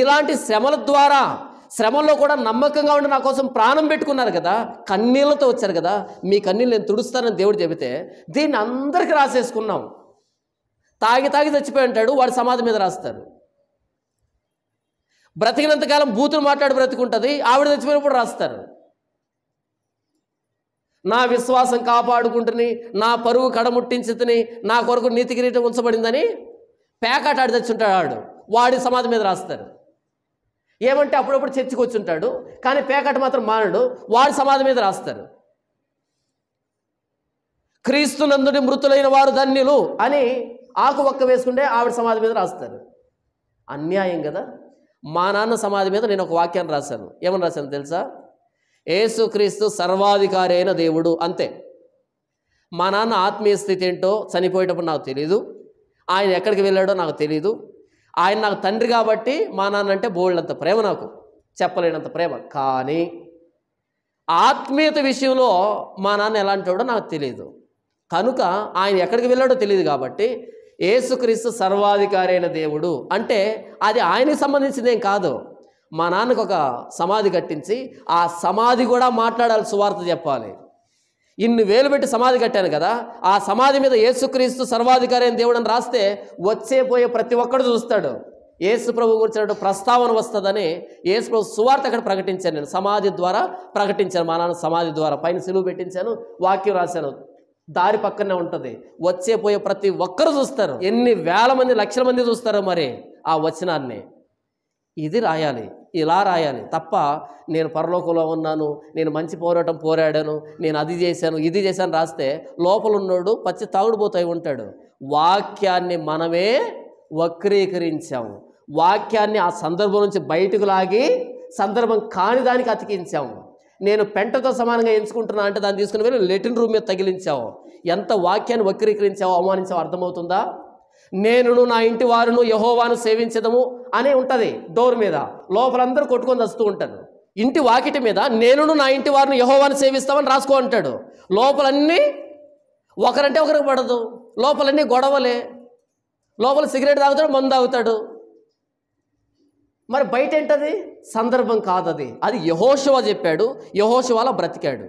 ఇలాంటి శ్రమల ద్వారా శ్రమంలో కూడా నమ్మకంగా ఉండి నా కోసం ప్రాణం పెట్టుకున్నారు కదా కన్నీళ్లతో వచ్చారు కదా మీ కన్నీళ్ళు నేను తుడుస్తానని దేవుడు చెబితే దీన్ని అందరికీ రాసేసుకున్నాం తాగి తాగి చచ్చిపోయి ఉంటాడు వాడు సమాధి మీద రాస్తారు బ్రతికినంతకాలం బూతులు మాట్లాడి బ్రతుకుంటుంది ఆవిడ చచ్చిపోయినప్పుడు రాస్తారు నా విశ్వాసం కాపాడుకుంటుని నా పరువు కడముట్టించుతుని నా కొరకు నీతి కిరీటం ఉంచబడిందని పేకాటాడి తెచ్చుంటాడు వాడి సమాధి మీద రాస్తారు ఏమంటే అప్పుడప్పుడు చర్చికి వచ్చుంటాడు కానీ పేకట మాత్రం మానడు వాడు సమాధి మీద రాస్తారు క్రీస్తునందుని మృతులైన వారు ధన్యులు అని ఆకు ఒక్క వేసుకుంటే ఆవిడ సమాధి మీద రాస్తారు అన్యాయం కదా మా నాన్న సమాధి మీద నేను ఒక వాక్యాన్ని రాశాను ఏమని రాశాను తెలుసా ఏసుక్రీస్తు సర్వాధికారి అయిన దేవుడు అంతే మా నాన్న ఆత్మీయ స్థితి ఏంటో చనిపోయేటప్పుడు నాకు తెలియదు ఆయన ఎక్కడికి వెళ్ళాడో నాకు తెలియదు ఆయన నాకు తండ్రి కాబట్టి మా నాన్న అంటే బోల్డంత ప్రేమ నాకు చెప్పలేనంత ప్రేమ కానీ ఆత్మీయత విషయంలో మా నాన్న ఎలాంటివాడో నాకు తెలియదు కనుక ఆయన ఎక్కడికి వెళ్ళాడో తెలియదు కాబట్టి ఏసుక్రీస్తు సర్వాధికారి అయిన దేవుడు అంటే అది ఆయనకి సంబంధించిందేం కాదు మా నాన్నకు ఒక సమాధి కట్టించి ఆ సమాధి కూడా మాట్లాడాలి సువార్త చెప్పాలి ఇన్ని వేలు పెట్టి సమాధి కట్టాను కదా ఆ సమాధి మీద ఏసుక్రీస్తు సర్వాధికారి అని దేవుడు అని రాస్తే వచ్చే పోయే ప్రతి ఒక్కడు చూస్తాడు యేసు ప్రభు గురించిన ప్రస్తావన వస్తుందని యేసు ప్రభు సువార్త అక్కడ ప్రకటించాను నేను సమాధి ద్వారా ప్రకటించాను మా నాన్న సమాధి ద్వారా పైన సిలువు పెట్టించాను వాక్యం రాశాను దారి పక్కనే ఉంటుంది వచ్చే పోయే ప్రతి ఒక్కరు చూస్తారు ఎన్ని వేల మంది లక్షల మంది చూస్తారు మరి ఆ వచనాన్ని ఇది రాయాలి ఇలా రాయాలి తప్ప నేను పరలోకంలో ఉన్నాను నేను మంచి పోరాటం పోరాడాను నేను అది చేశాను ఇది చేశాను రాస్తే లోపల ఉన్నోడు పచ్చి తాగుడుపోతాయి ఉంటాడు వాక్యాన్ని మనమే వక్రీకరించాము వాక్యాన్ని ఆ సందర్భం నుంచి బయటకు లాగి సందర్భం కాని దానికి అతికించాము నేను పెంటతో సమానంగా ఎంచుకుంటున్నా అంటే దాన్ని తీసుకుని వెళ్ళి లెటిన్ రూమ్ మీద తగిలించావు ఎంత వాక్యాన్ని వక్రీకరించావో అవమానించావో అర్థమవుతుందా నేనును నా ఇంటి వారును యహోవాను సేవించదము అని ఉంటుంది డోర్ మీద లోపలందరూ కొట్టుకొని వస్తూ ఉంటారు ఇంటి వాకిటి మీద నేనును నా ఇంటి వారిని యహోవాను సేవిస్తామని రాసుకో అంటాడు లోపలన్నీ ఒకరంటే ఒకరికి పడదు లోపలన్నీ గొడవలే లోపల సిగరెట్ తాగుతాడు మందు తాగుతాడు మరి బయట ఏంటది సందర్భం కాదది అది యహోశివ చెప్పాడు యహోశివ అలా బ్రతికాడు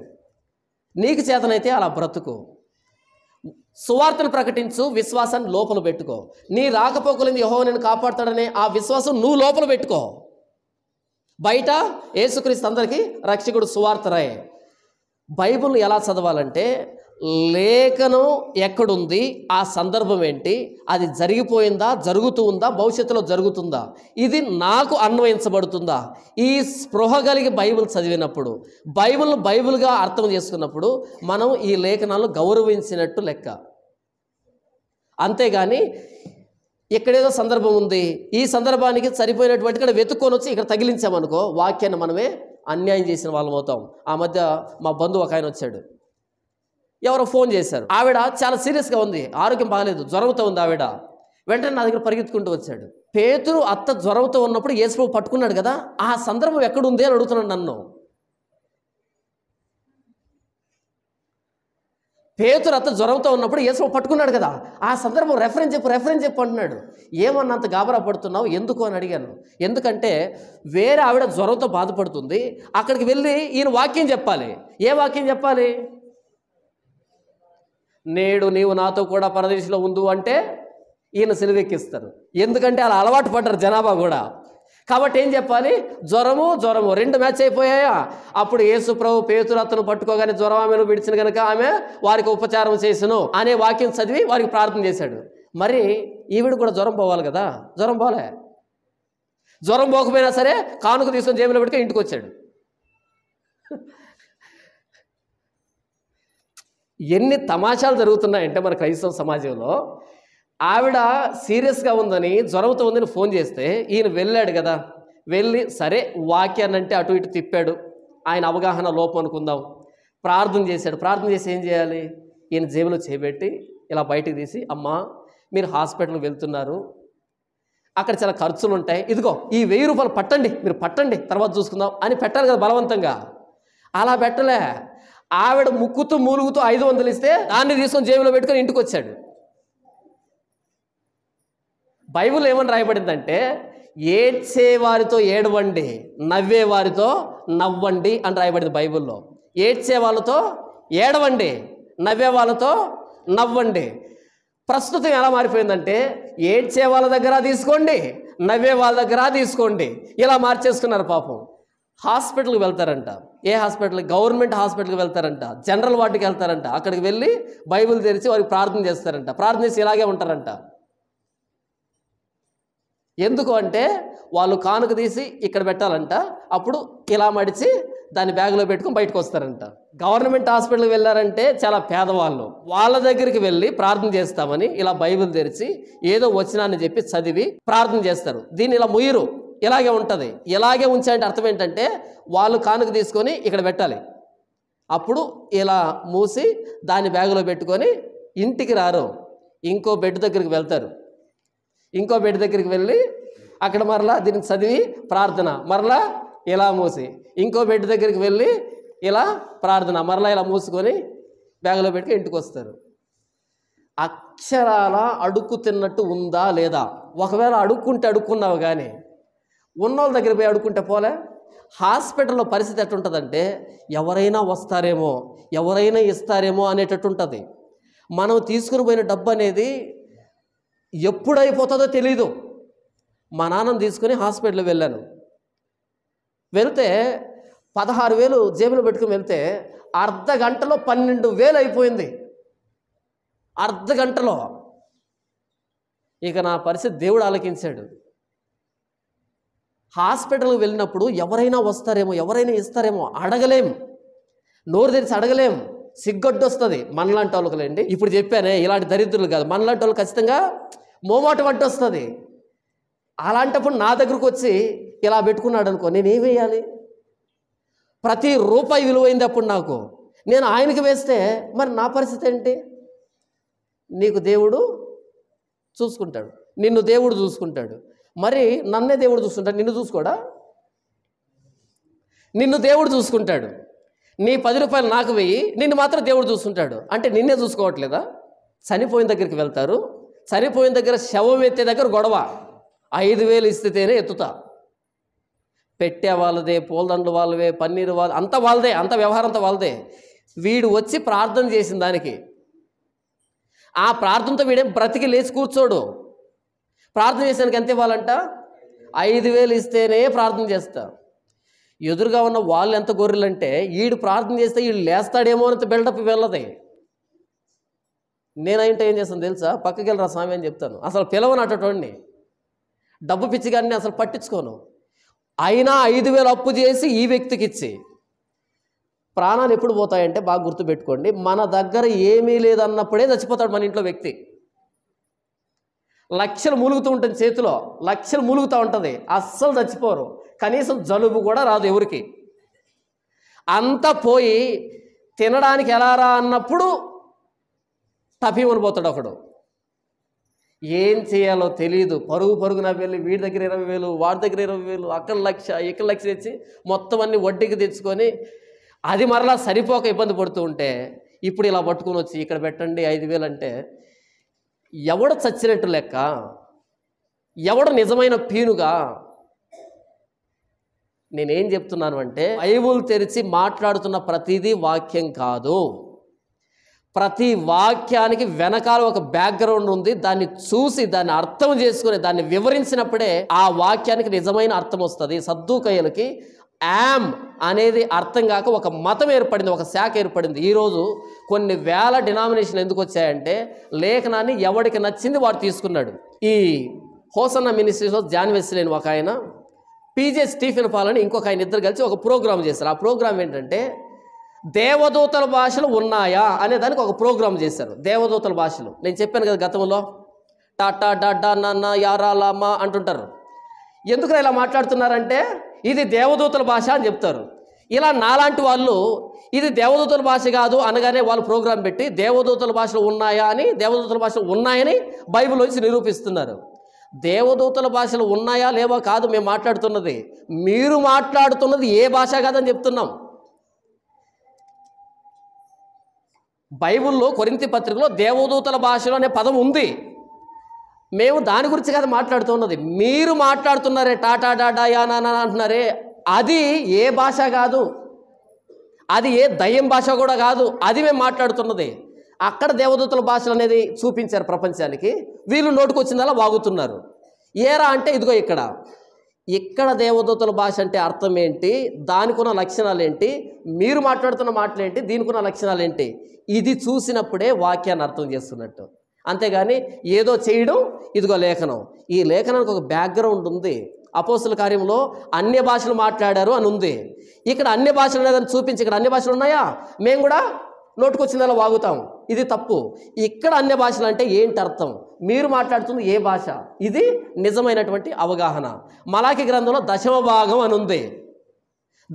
నీకు చేతనైతే అలా బ్రతుకు సువార్తను ప్రకటించు విశ్వాసాన్ని లోపల పెట్టుకో నీ రాకపోకలని యహో నేను కాపాడుతాడనే ఆ విశ్వాసం నువ్వు లోపల పెట్టుకో బయట ఏసుక్రీస్తు అందరికీ రక్షకుడు సువార్త రాయే ఎలా చదవాలంటే లేఖనం ఎక్కడుంది ఆ సందర్భం ఏంటి అది జరిగిపోయిందా జరుగుతూ ఉందా భవిష్యత్తులో జరుగుతుందా ఇది నాకు అన్వయించబడుతుందా ఈ స్పృహ కలిగి బైబిల్ చదివినప్పుడు బైబిల్ను బైబిల్గా అర్థం చేసుకున్నప్పుడు మనం ఈ లేఖనాలను గౌరవించినట్టు లెక్క అంతేగాని ఎక్కడేదో సందర్భం ఉంది ఈ సందర్భానికి సరిపోయినటువంటి ఇక్కడ వెతుక్కొని వచ్చి ఇక్కడ తగిలించామనుకో వాక్యాన్ని మనమే అన్యాయం చేసిన వాళ్ళం అవుతాం ఆ మధ్య మా బంధువు ఒక ఆయన వచ్చాడు ఎవరో ఫోన్ చేశారు ఆవిడ చాలా సీరియస్గా ఉంది ఆరోగ్యం బాగలేదు జ్వరంతో ఉంది ఆవిడ వెంటనే నా దగ్గర పరిగెత్తుకుంటూ వచ్చాడు పేతురు అత్త జ్వరంతో ఉన్నప్పుడు యేసుప్రభు పట్టుకున్నాడు కదా ఆ సందర్భం ఎక్కడుంది అని అడుగుతున్నాడు నన్ను పేతురు అత్త జ్వరంతో ఉన్నప్పుడు యేసు పట్టుకున్నాడు కదా ఆ సందర్భం రెఫరెన్స్ చెప్పు రెఫరెన్స్ చెప్పు అంటున్నాడు ఏమన్నంత గాబరా పడుతున్నావు ఎందుకు అని అడిగాను ఎందుకంటే వేరే ఆవిడ జ్వరంతో బాధపడుతుంది అక్కడికి వెళ్ళి ఈయన వాక్యం చెప్పాలి ఏ వాక్యం చెప్పాలి నేడు నీవు నాతో కూడా పరదేశంలో ఉండు అంటే ఈయన సిలువెక్కిస్తారు ఎందుకంటే అలా అలవాటు పడ్డారు జనాభా కూడా కాబట్టి ఏం చెప్పాలి జ్వరము జ్వరము రెండు మ్యాచ్ అయిపోయాయా అప్పుడు యేసు ప్రభు అతను పట్టుకోగానే జ్వరం ఆమెను విడిచిన కనుక ఆమె వారికి ఉపచారం చేసను అనే వాక్యం చదివి వారికి ప్రార్థన చేశాడు మరి ఈవిడ కూడా జ్వరం పోవాలి కదా జ్వరం పోలే జ్వరం పోకపోయినా సరే కానుక తీసుకొని జేబులో పెట్టుకుని ఇంటికి వచ్చాడు ఎన్ని తమాషాలు జరుగుతున్నాయంటే మన క్రైస్తవ సమాజంలో ఆవిడ సీరియస్గా ఉందని జ్వరంతో ఉందని ఫోన్ చేస్తే ఈయన వెళ్ళాడు కదా వెళ్ళి సరే వాక్యాన్ని అంటే అటు ఇటు తిప్పాడు ఆయన అవగాహన లోపం అనుకుందాం ప్రార్థన చేశాడు ప్రార్థన చేసి ఏం చేయాలి ఈయన జేబులో చేపెట్టి ఇలా బయటికి తీసి అమ్మా మీరు హాస్పిటల్కి వెళ్తున్నారు అక్కడ చాలా ఖర్చులు ఉంటాయి ఇదిగో ఈ వెయ్యి రూపాయలు పట్టండి మీరు పట్టండి తర్వాత చూసుకుందాం అని పెట్టాలి కదా బలవంతంగా అలా పెట్టలే ఆవిడ ముక్కుతూ మూలుగుతూ ఐదు వందలు ఇస్తే దాన్ని తీసుకొని జేబులో పెట్టుకొని ఇంటికి వచ్చాడు బైబుల్ ఏమని రాయబడిందంటే ఏడ్చే వారితో ఏడవండి నవ్వే వారితో నవ్వండి అని రాయబడింది బైబిల్లో ఏడ్చే వాళ్ళతో ఏడవండి నవ్వే వాళ్ళతో నవ్వండి ప్రస్తుతం ఎలా మారిపోయిందంటే ఏడ్చే వాళ్ళ దగ్గర తీసుకోండి నవ్వే వాళ్ళ దగ్గర తీసుకోండి ఇలా మార్చేసుకున్నారు పాపం హాస్పిటల్కి వెళ్తారంట ఏ హాస్పిటల్ గవర్నమెంట్ హాస్పిటల్కి వెళ్తారంట జనరల్ వార్డుకి వెళ్తారంట అక్కడికి వెళ్ళి బైబిల్ తెరిచి వారికి ప్రార్థన చేస్తారంట ప్రార్థన చేసి ఇలాగే ఉంటారంట ఎందుకు అంటే వాళ్ళు కానుక తీసి ఇక్కడ పెట్టాలంట అప్పుడు ఇలా మడిచి దాన్ని బ్యాగ్లో పెట్టుకుని బయటకు వస్తారంట గవర్నమెంట్ హాస్పిటల్కి వెళ్ళారంటే చాలా పేదవాళ్ళు వాళ్ళ దగ్గరికి వెళ్ళి ప్రార్థన చేస్తామని ఇలా బైబిల్ తెరిచి ఏదో వచనాన్ని చెప్పి చదివి ప్రార్థన చేస్తారు దీన్ని ఇలా ముయ్యరు ఇలాగే ఉంటుంది ఇలాగే ఉంచాయంటే అర్థం ఏంటంటే వాళ్ళు కానుక తీసుకొని ఇక్కడ పెట్టాలి అప్పుడు ఇలా మూసి దాన్ని బ్యాగులో పెట్టుకొని ఇంటికి రారు ఇంకో బెడ్ దగ్గరికి వెళ్తారు ఇంకో బెడ్ దగ్గరికి వెళ్ళి అక్కడ మరలా దీన్ని చదివి ప్రార్థన మరలా ఇలా మూసి ఇంకో బెడ్ దగ్గరికి వెళ్ళి ఇలా ప్రార్థన మరలా ఇలా మూసుకొని బ్యాగులో పెట్టుకుని ఇంటికి వస్తారు అక్షరాల అడుక్కు తిన్నట్టు ఉందా లేదా ఒకవేళ అడుక్కుంటే అడుక్కున్నావు కానీ ఉన్నోళ్ళ దగ్గర పోయి అడుక్కుంటే పోలే హాస్పిటల్లో పరిస్థితి ఎట్టుంటుందంటే ఎవరైనా వస్తారేమో ఎవరైనా ఇస్తారేమో అనేటట్టు ఉంటుంది మనం తీసుకుని పోయిన డబ్బు అనేది ఎప్పుడైపోతుందో తెలీదు మా నాన్నను తీసుకుని హాస్పిటల్లో వెళ్ళాను వెళ్తే పదహారు వేలు జేబులో పెట్టుకుని వెళ్తే అర్ధ గంటలో పన్నెండు వేలు అయిపోయింది అర్ధ గంటలో ఇక నా పరిస్థితి దేవుడు ఆలకించాడు హాస్పిటల్కి వెళ్ళినప్పుడు ఎవరైనా వస్తారేమో ఎవరైనా ఇస్తారేమో అడగలేం నోరు తెరిచి అడగలేం సిగ్గొడ్డు వస్తుంది మనలాంటి వాళ్ళకులేండి ఇప్పుడు చెప్పానే ఇలాంటి దరిద్రులు కాదు మనలాంటి వాళ్ళు ఖచ్చితంగా మోమాటం వంట వస్తుంది అలాంటప్పుడు నా దగ్గరకు వచ్చి ఇలా పెట్టుకున్నాడు అనుకో నేనేం వేయాలి ప్రతి రూపాయి విలువైంది అప్పుడు నాకు నేను ఆయనకి వేస్తే మరి నా పరిస్థితి ఏంటి నీకు దేవుడు చూసుకుంటాడు నిన్ను దేవుడు చూసుకుంటాడు మరి నన్నే దేవుడు చూసుకుంటాడు నిన్ను చూసుకోడా నిన్ను దేవుడు చూసుకుంటాడు నీ పది రూపాయలు నాకు వెయ్యి నిన్ను మాత్రం దేవుడు చూసుకుంటాడు అంటే నిన్నే చూసుకోవట్లేదా చనిపోయిన దగ్గరికి వెళ్తారు చనిపోయిన దగ్గర శవం ఎత్తే దగ్గర గొడవ ఐదు వేలు ఇస్తేనే ఎత్తుతా పెట్టే వాళ్ళదే పూలదండలు వాళ్ళవే పన్నీరు వాళ్ళ అంత వాళ్ళదే అంత వ్యవహారం అంత వాళ్ళదే వీడు వచ్చి ప్రార్థన చేసిన దానికి ఆ ప్రార్థనతో వీడేం బ్రతికి లేచి కూర్చోడు ప్రార్థన చేసానికి ఎంత ఇవ్వాలంట ఐదు వేలు ఇస్తేనే ప్రార్థన చేస్తా ఎదురుగా ఉన్న వాళ్ళు ఎంత గొర్రెలంటే వీడు ప్రార్థన చేస్తే వీడు లేస్తాడేమో అంత బిల్డప్ వెళ్ళదు అయింటే ఏం చేస్తాను తెలుసా పక్కకి వెళ్ళరా స్వామి అని చెప్తాను అసలు పిలవను అటోడిని డబ్బు కానీ అసలు పట్టించుకోను అయినా ఐదు వేలు అప్పు చేసి ఈ వ్యక్తికి ఇచ్చి ప్రాణాలు ఎప్పుడు పోతాయంటే బాగా గుర్తుపెట్టుకోండి మన దగ్గర ఏమీ లేదన్నప్పుడే చచ్చిపోతాడు మన ఇంట్లో వ్యక్తి లక్షలు మూలుగుతూ ఉంటుంది చేతిలో లక్షలు మూలుగుతూ ఉంటుంది అస్సలు చచ్చిపోరు కనీసం జలుబు కూడా రాదు ఎవరికి అంత పోయి తినడానికి ఎలా రా అన్నప్పుడు ఉనిపోతాడు ఒకడు ఏం చేయాలో తెలియదు పరుగు పరుగున వెళ్ళి వీడి దగ్గర ఇరవై వేలు వాడి దగ్గర ఇరవై వేలు అక్కడ లక్ష ఇక్కడ లక్ష తెచ్చి మొత్తం అన్ని వడ్డీకి తెచ్చుకొని అది మరలా సరిపోక ఇబ్బంది పడుతూ ఉంటే ఇప్పుడు ఇలా పట్టుకొని వచ్చి ఇక్కడ పెట్టండి ఐదు వేలు అంటే ఎవడు చచ్చినట్టు లెక్క ఎవడు నిజమైన పీనుగా నేనేం చెప్తున్నాను అంటే బైబుల్ తెరిచి మాట్లాడుతున్న ప్రతిదీ వాక్యం కాదు ప్రతి వాక్యానికి వెనకాల ఒక బ్యాక్గ్రౌండ్ ఉంది దాన్ని చూసి దాన్ని అర్థం చేసుకుని దాన్ని వివరించినప్పుడే ఆ వాక్యానికి నిజమైన అర్థం వస్తుంది సద్దుకయ్యలకి యామ్ అనేది అర్థం కాక ఒక మతం ఏర్పడింది ఒక శాఖ ఏర్పడింది ఈరోజు కొన్ని వేల డినామినేషన్లు ఎందుకు వచ్చాయంటే లేఖనాన్ని ఎవడికి నచ్చింది వాడు తీసుకున్నాడు ఈ హోసన్న మినిస్ట్రీస్లో జాన్ వెస్లేని ఒక ఆయన పీజే స్టీఫెన్ పాల్ అని ఇంకొక ఆయన ఇద్దరు కలిసి ఒక ప్రోగ్రామ్ చేశారు ఆ ప్రోగ్రామ్ ఏంటంటే దేవదూతల భాషలు ఉన్నాయా అనే దానికి ఒక ప్రోగ్రామ్ చేశారు దేవదూతల భాషలు నేను చెప్పాను కదా గతంలో టాటా డాడా నాన్న యారాలామా అంటుంటారు ఎందుకు ఇలా మాట్లాడుతున్నారంటే ఇది దేవదూతల భాష అని చెప్తారు ఇలా నాలాంటి వాళ్ళు ఇది దేవదూతల భాష కాదు అనగానే వాళ్ళు ప్రోగ్రాం పెట్టి దేవదూతల భాషలు ఉన్నాయా అని దేవదూతల భాషలు ఉన్నాయని బైబిల్ వచ్చి నిరూపిస్తున్నారు దేవదూతల భాషలు ఉన్నాయా లేవా కాదు మేము మాట్లాడుతున్నది మీరు మాట్లాడుతున్నది ఏ భాష కాదని చెప్తున్నాం బైబిల్లో కొరింతి పత్రికలో దేవదూతల భాషలో అనే పదం ఉంది మేము దాని గురించి కదా మాట్లాడుతున్నది మీరు మాట్లాడుతున్నారే టాటా డాడా యానా అంటున్నారే అది ఏ భాష కాదు అది ఏ దయ్యం భాష కూడా కాదు అది మేము మాట్లాడుతున్నది అక్కడ దేవదూతల భాషలు అనేది చూపించారు ప్రపంచానికి వీళ్ళు నోటుకొచ్చిందలా వాగుతున్నారు ఏరా అంటే ఇదిగో ఇక్కడ ఇక్కడ దేవదూతల భాష అంటే అర్థం ఏంటి దానికున్న లక్షణాలు ఏంటి మీరు మాట్లాడుతున్న మాటలు ఏంటి దీనికున్న లక్షణాలు ఏంటి ఇది చూసినప్పుడే వాక్యాన్ని అర్థం చేస్తున్నట్టు అంతేగాని ఏదో చేయడం ఇదిగో లేఖనం ఈ లేఖనానికి ఒక బ్యాక్గ్రౌండ్ ఉంది అపోసల కార్యంలో అన్య భాషలు మాట్లాడారు అని ఉంది ఇక్కడ అన్య భాషలు లేదని చూపించి ఇక్కడ అన్య భాషలు ఉన్నాయా మేము కూడా నోటుకొచ్చిందలా వాగుతాం ఇది తప్పు ఇక్కడ అన్య భాషలు అంటే ఏంటి అర్థం మీరు మాట్లాడుతుంది ఏ భాష ఇది నిజమైనటువంటి అవగాహన మలాఖీ గ్రంథంలో దశమ భాగం అని ఉంది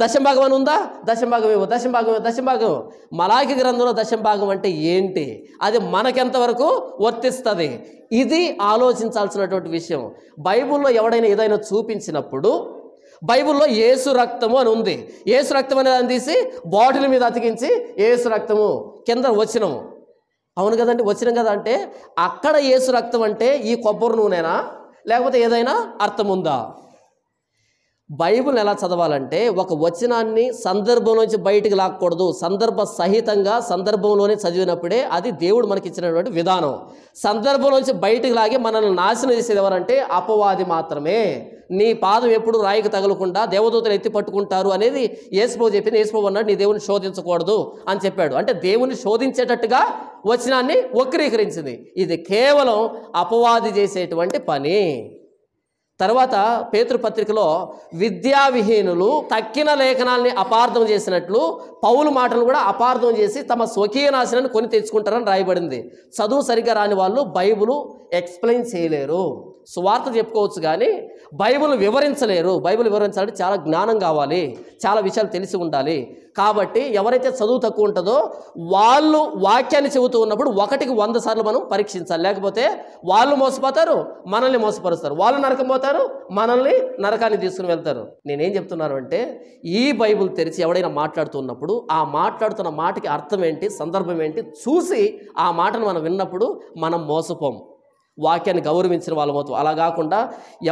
దశంభాగం అని ఉందా దశంభాగం ఏమో దశంభాగం దశంభాగం మలాకి గ్రంథంలో దశంభాగం అంటే ఏంటి అది మనకెంతవరకు వర్తిస్తుంది ఇది ఆలోచించాల్సినటువంటి విషయం బైబిల్లో ఎవడైనా ఏదైనా చూపించినప్పుడు బైబిల్లో ఏసు రక్తము అని ఉంది ఏసు రక్తం అనే దాన్ని తీసి బాటిల్ మీద అతికించి ఏసు రక్తము కింద వచ్చినము అవును కదండి వచ్చిన కదా అంటే అక్కడ ఏసు రక్తం అంటే ఈ కొబ్బరి నూనెనా లేకపోతే ఏదైనా అర్థం ఉందా బైబిల్ ఎలా చదవాలంటే ఒక వచనాన్ని సందర్భంలోంచి బయటికి లాక్కూడదు సందర్భ సహితంగా సందర్భంలోనే చదివినప్పుడే అది దేవుడు మనకి ఇచ్చినటువంటి విధానం సందర్భంలోంచి బయటికి లాగి మనల్ని నాశనం చేసేది ఎవరంటే అపవాది మాత్రమే నీ పాదం ఎప్పుడు రాయికి తగలకుండా దేవదూతలు ఎత్తి పట్టుకుంటారు అనేది ఏసుపో చెప్పింది ఏసుపో అన్నాడు నీ దేవుని శోధించకూడదు అని చెప్పాడు అంటే దేవుని శోధించేటట్టుగా వచనాన్ని వక్రీకరించింది ఇది కేవలం అపవాది చేసేటువంటి పని తర్వాత పేతృపత్రికలో విద్యావిహీనులు తక్కిన లేఖనాల్ని అపార్థం చేసినట్లు పౌలు మాటలు కూడా అపార్థం చేసి తమ స్వకీయ నాశనాన్ని కొని తెచ్చుకుంటారని రాయబడింది చదువు సరిగ్గా రాని వాళ్ళు బైబులు ఎక్స్ప్లెయిన్ చేయలేరు సువార్త చెప్పుకోవచ్చు కానీ బైబిల్ వివరించలేరు బైబిల్ వివరించాలంటే చాలా జ్ఞానం కావాలి చాలా విషయాలు తెలిసి ఉండాలి కాబట్టి ఎవరైతే చదువు తక్కువ ఉంటుందో వాళ్ళు వాక్యాన్ని చెబుతూ ఉన్నప్పుడు ఒకటికి వంద సార్లు మనం పరీక్షించాలి లేకపోతే వాళ్ళు మోసపోతారు మనల్ని మోసపరుస్తారు వాళ్ళు నరకం పోతారు మనల్ని నరకాన్ని తీసుకుని వెళ్తారు నేనేం చెప్తున్నాను అంటే ఈ బైబిల్ తెరిచి ఎవడైనా మాట్లాడుతున్నప్పుడు ఆ మాట్లాడుతున్న మాటకి అర్థం ఏంటి సందర్భం ఏంటి చూసి ఆ మాటను మనం విన్నప్పుడు మనం మోసపోము వాక్యాన్ని గౌరవించిన అవుతాం అలా కాకుండా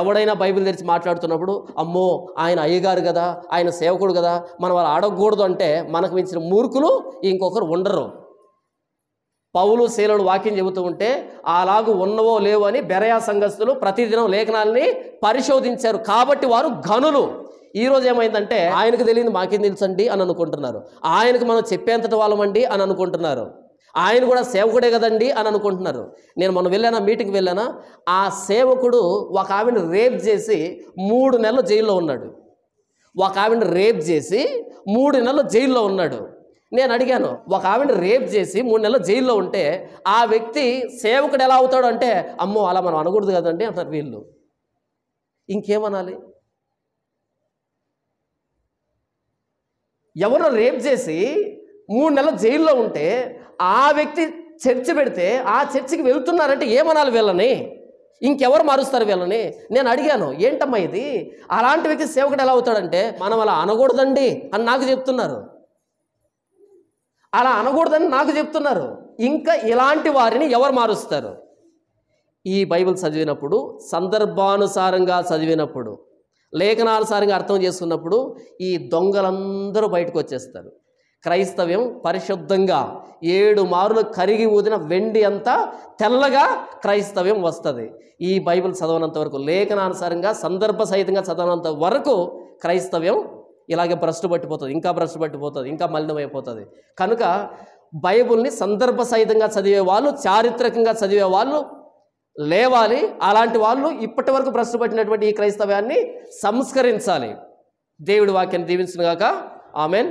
ఎవడైనా బైబిల్ తెరిచి మాట్లాడుతున్నప్పుడు అమ్మో ఆయన అయ్యగారు కదా ఆయన సేవకుడు కదా మనం వాళ్ళు అడగకూడదు అంటే మనకు మించిన మూర్ఖులు ఇంకొకరు ఉండరు పౌలు శీలుడు వాక్యం చెబుతూ ఉంటే అలాగూ ఉన్నవో లేవో అని బెరయా సంఘస్థులు ప్రతిదినం లేఖనాలని పరిశోధించారు కాబట్టి వారు ఘనులు ఈరోజు ఏమైందంటే ఆయనకు తెలియదు మాకేం తెలుసండి అని అనుకుంటున్నారు ఆయనకు మనం చెప్పేంతటి వాళ్ళమండి అని అనుకుంటున్నారు ఆయన కూడా సేవకుడే కదండి అని అనుకుంటున్నారు నేను మొన్న వెళ్ళానా మీటింగ్ వెళ్ళానా ఆ సేవకుడు ఒక ఆవిడని రేప్ చేసి మూడు నెలలు జైల్లో ఉన్నాడు ఒక ఆవిడని రేప్ చేసి మూడు నెలలు జైల్లో ఉన్నాడు నేను అడిగాను ఒక ఆవిడని రేప్ చేసి మూడు నెలలు జైల్లో ఉంటే ఆ వ్యక్తి సేవకుడు ఎలా అవుతాడు అంటే అమ్మో అలా మనం అనకూడదు కదండి అంటారు వీళ్ళు ఇంకేమనాలి ఎవరో రేప్ చేసి మూడు నెలలు జైల్లో ఉంటే ఆ వ్యక్తి చర్చ పెడితే ఆ చర్చికి వెళ్తున్నారంటే ఏమనాలి వీళ్ళని ఇంకెవరు మారుస్తారు వీళ్ళని నేను అడిగాను ఏంటమ్మా ఇది అలాంటి వ్యక్తి సేవకుడు ఎలా అవుతాడంటే మనం అలా అనకూడదండి అని నాకు చెప్తున్నారు అలా అనకూడదని నాకు చెప్తున్నారు ఇంకా ఇలాంటి వారిని ఎవరు మారుస్తారు ఈ బైబిల్ చదివినప్పుడు సందర్భానుసారంగా చదివినప్పుడు లేఖనానుసారంగా అర్థం చేసుకున్నప్పుడు ఈ దొంగలందరూ బయటకు వచ్చేస్తారు క్రైస్తవ్యం పరిశుద్ధంగా ఏడు మారులు కరిగి ఊదిన వెండి అంతా తెల్లగా క్రైస్తవ్యం వస్తుంది ఈ బైబిల్ చదవనంత వరకు లేఖనానుసారంగా సందర్భ సహితంగా చదవనంత వరకు క్రైస్తవ్యం ఇలాగే భ్రష్టు పట్టిపోతుంది ఇంకా భ్రష్టు పట్టిపోతుంది ఇంకా మలినమైపోతుంది కనుక బైబుల్ని సందర్భ సహితంగా చదివే వాళ్ళు చారిత్రకంగా చదివే వాళ్ళు లేవాలి అలాంటి వాళ్ళు ఇప్పటి వరకు భ్రష్టు పట్టినటువంటి ఈ క్రైస్తవ్యాన్ని సంస్కరించాలి దేవుడి వాక్యాన్ని గాక ఆమెన్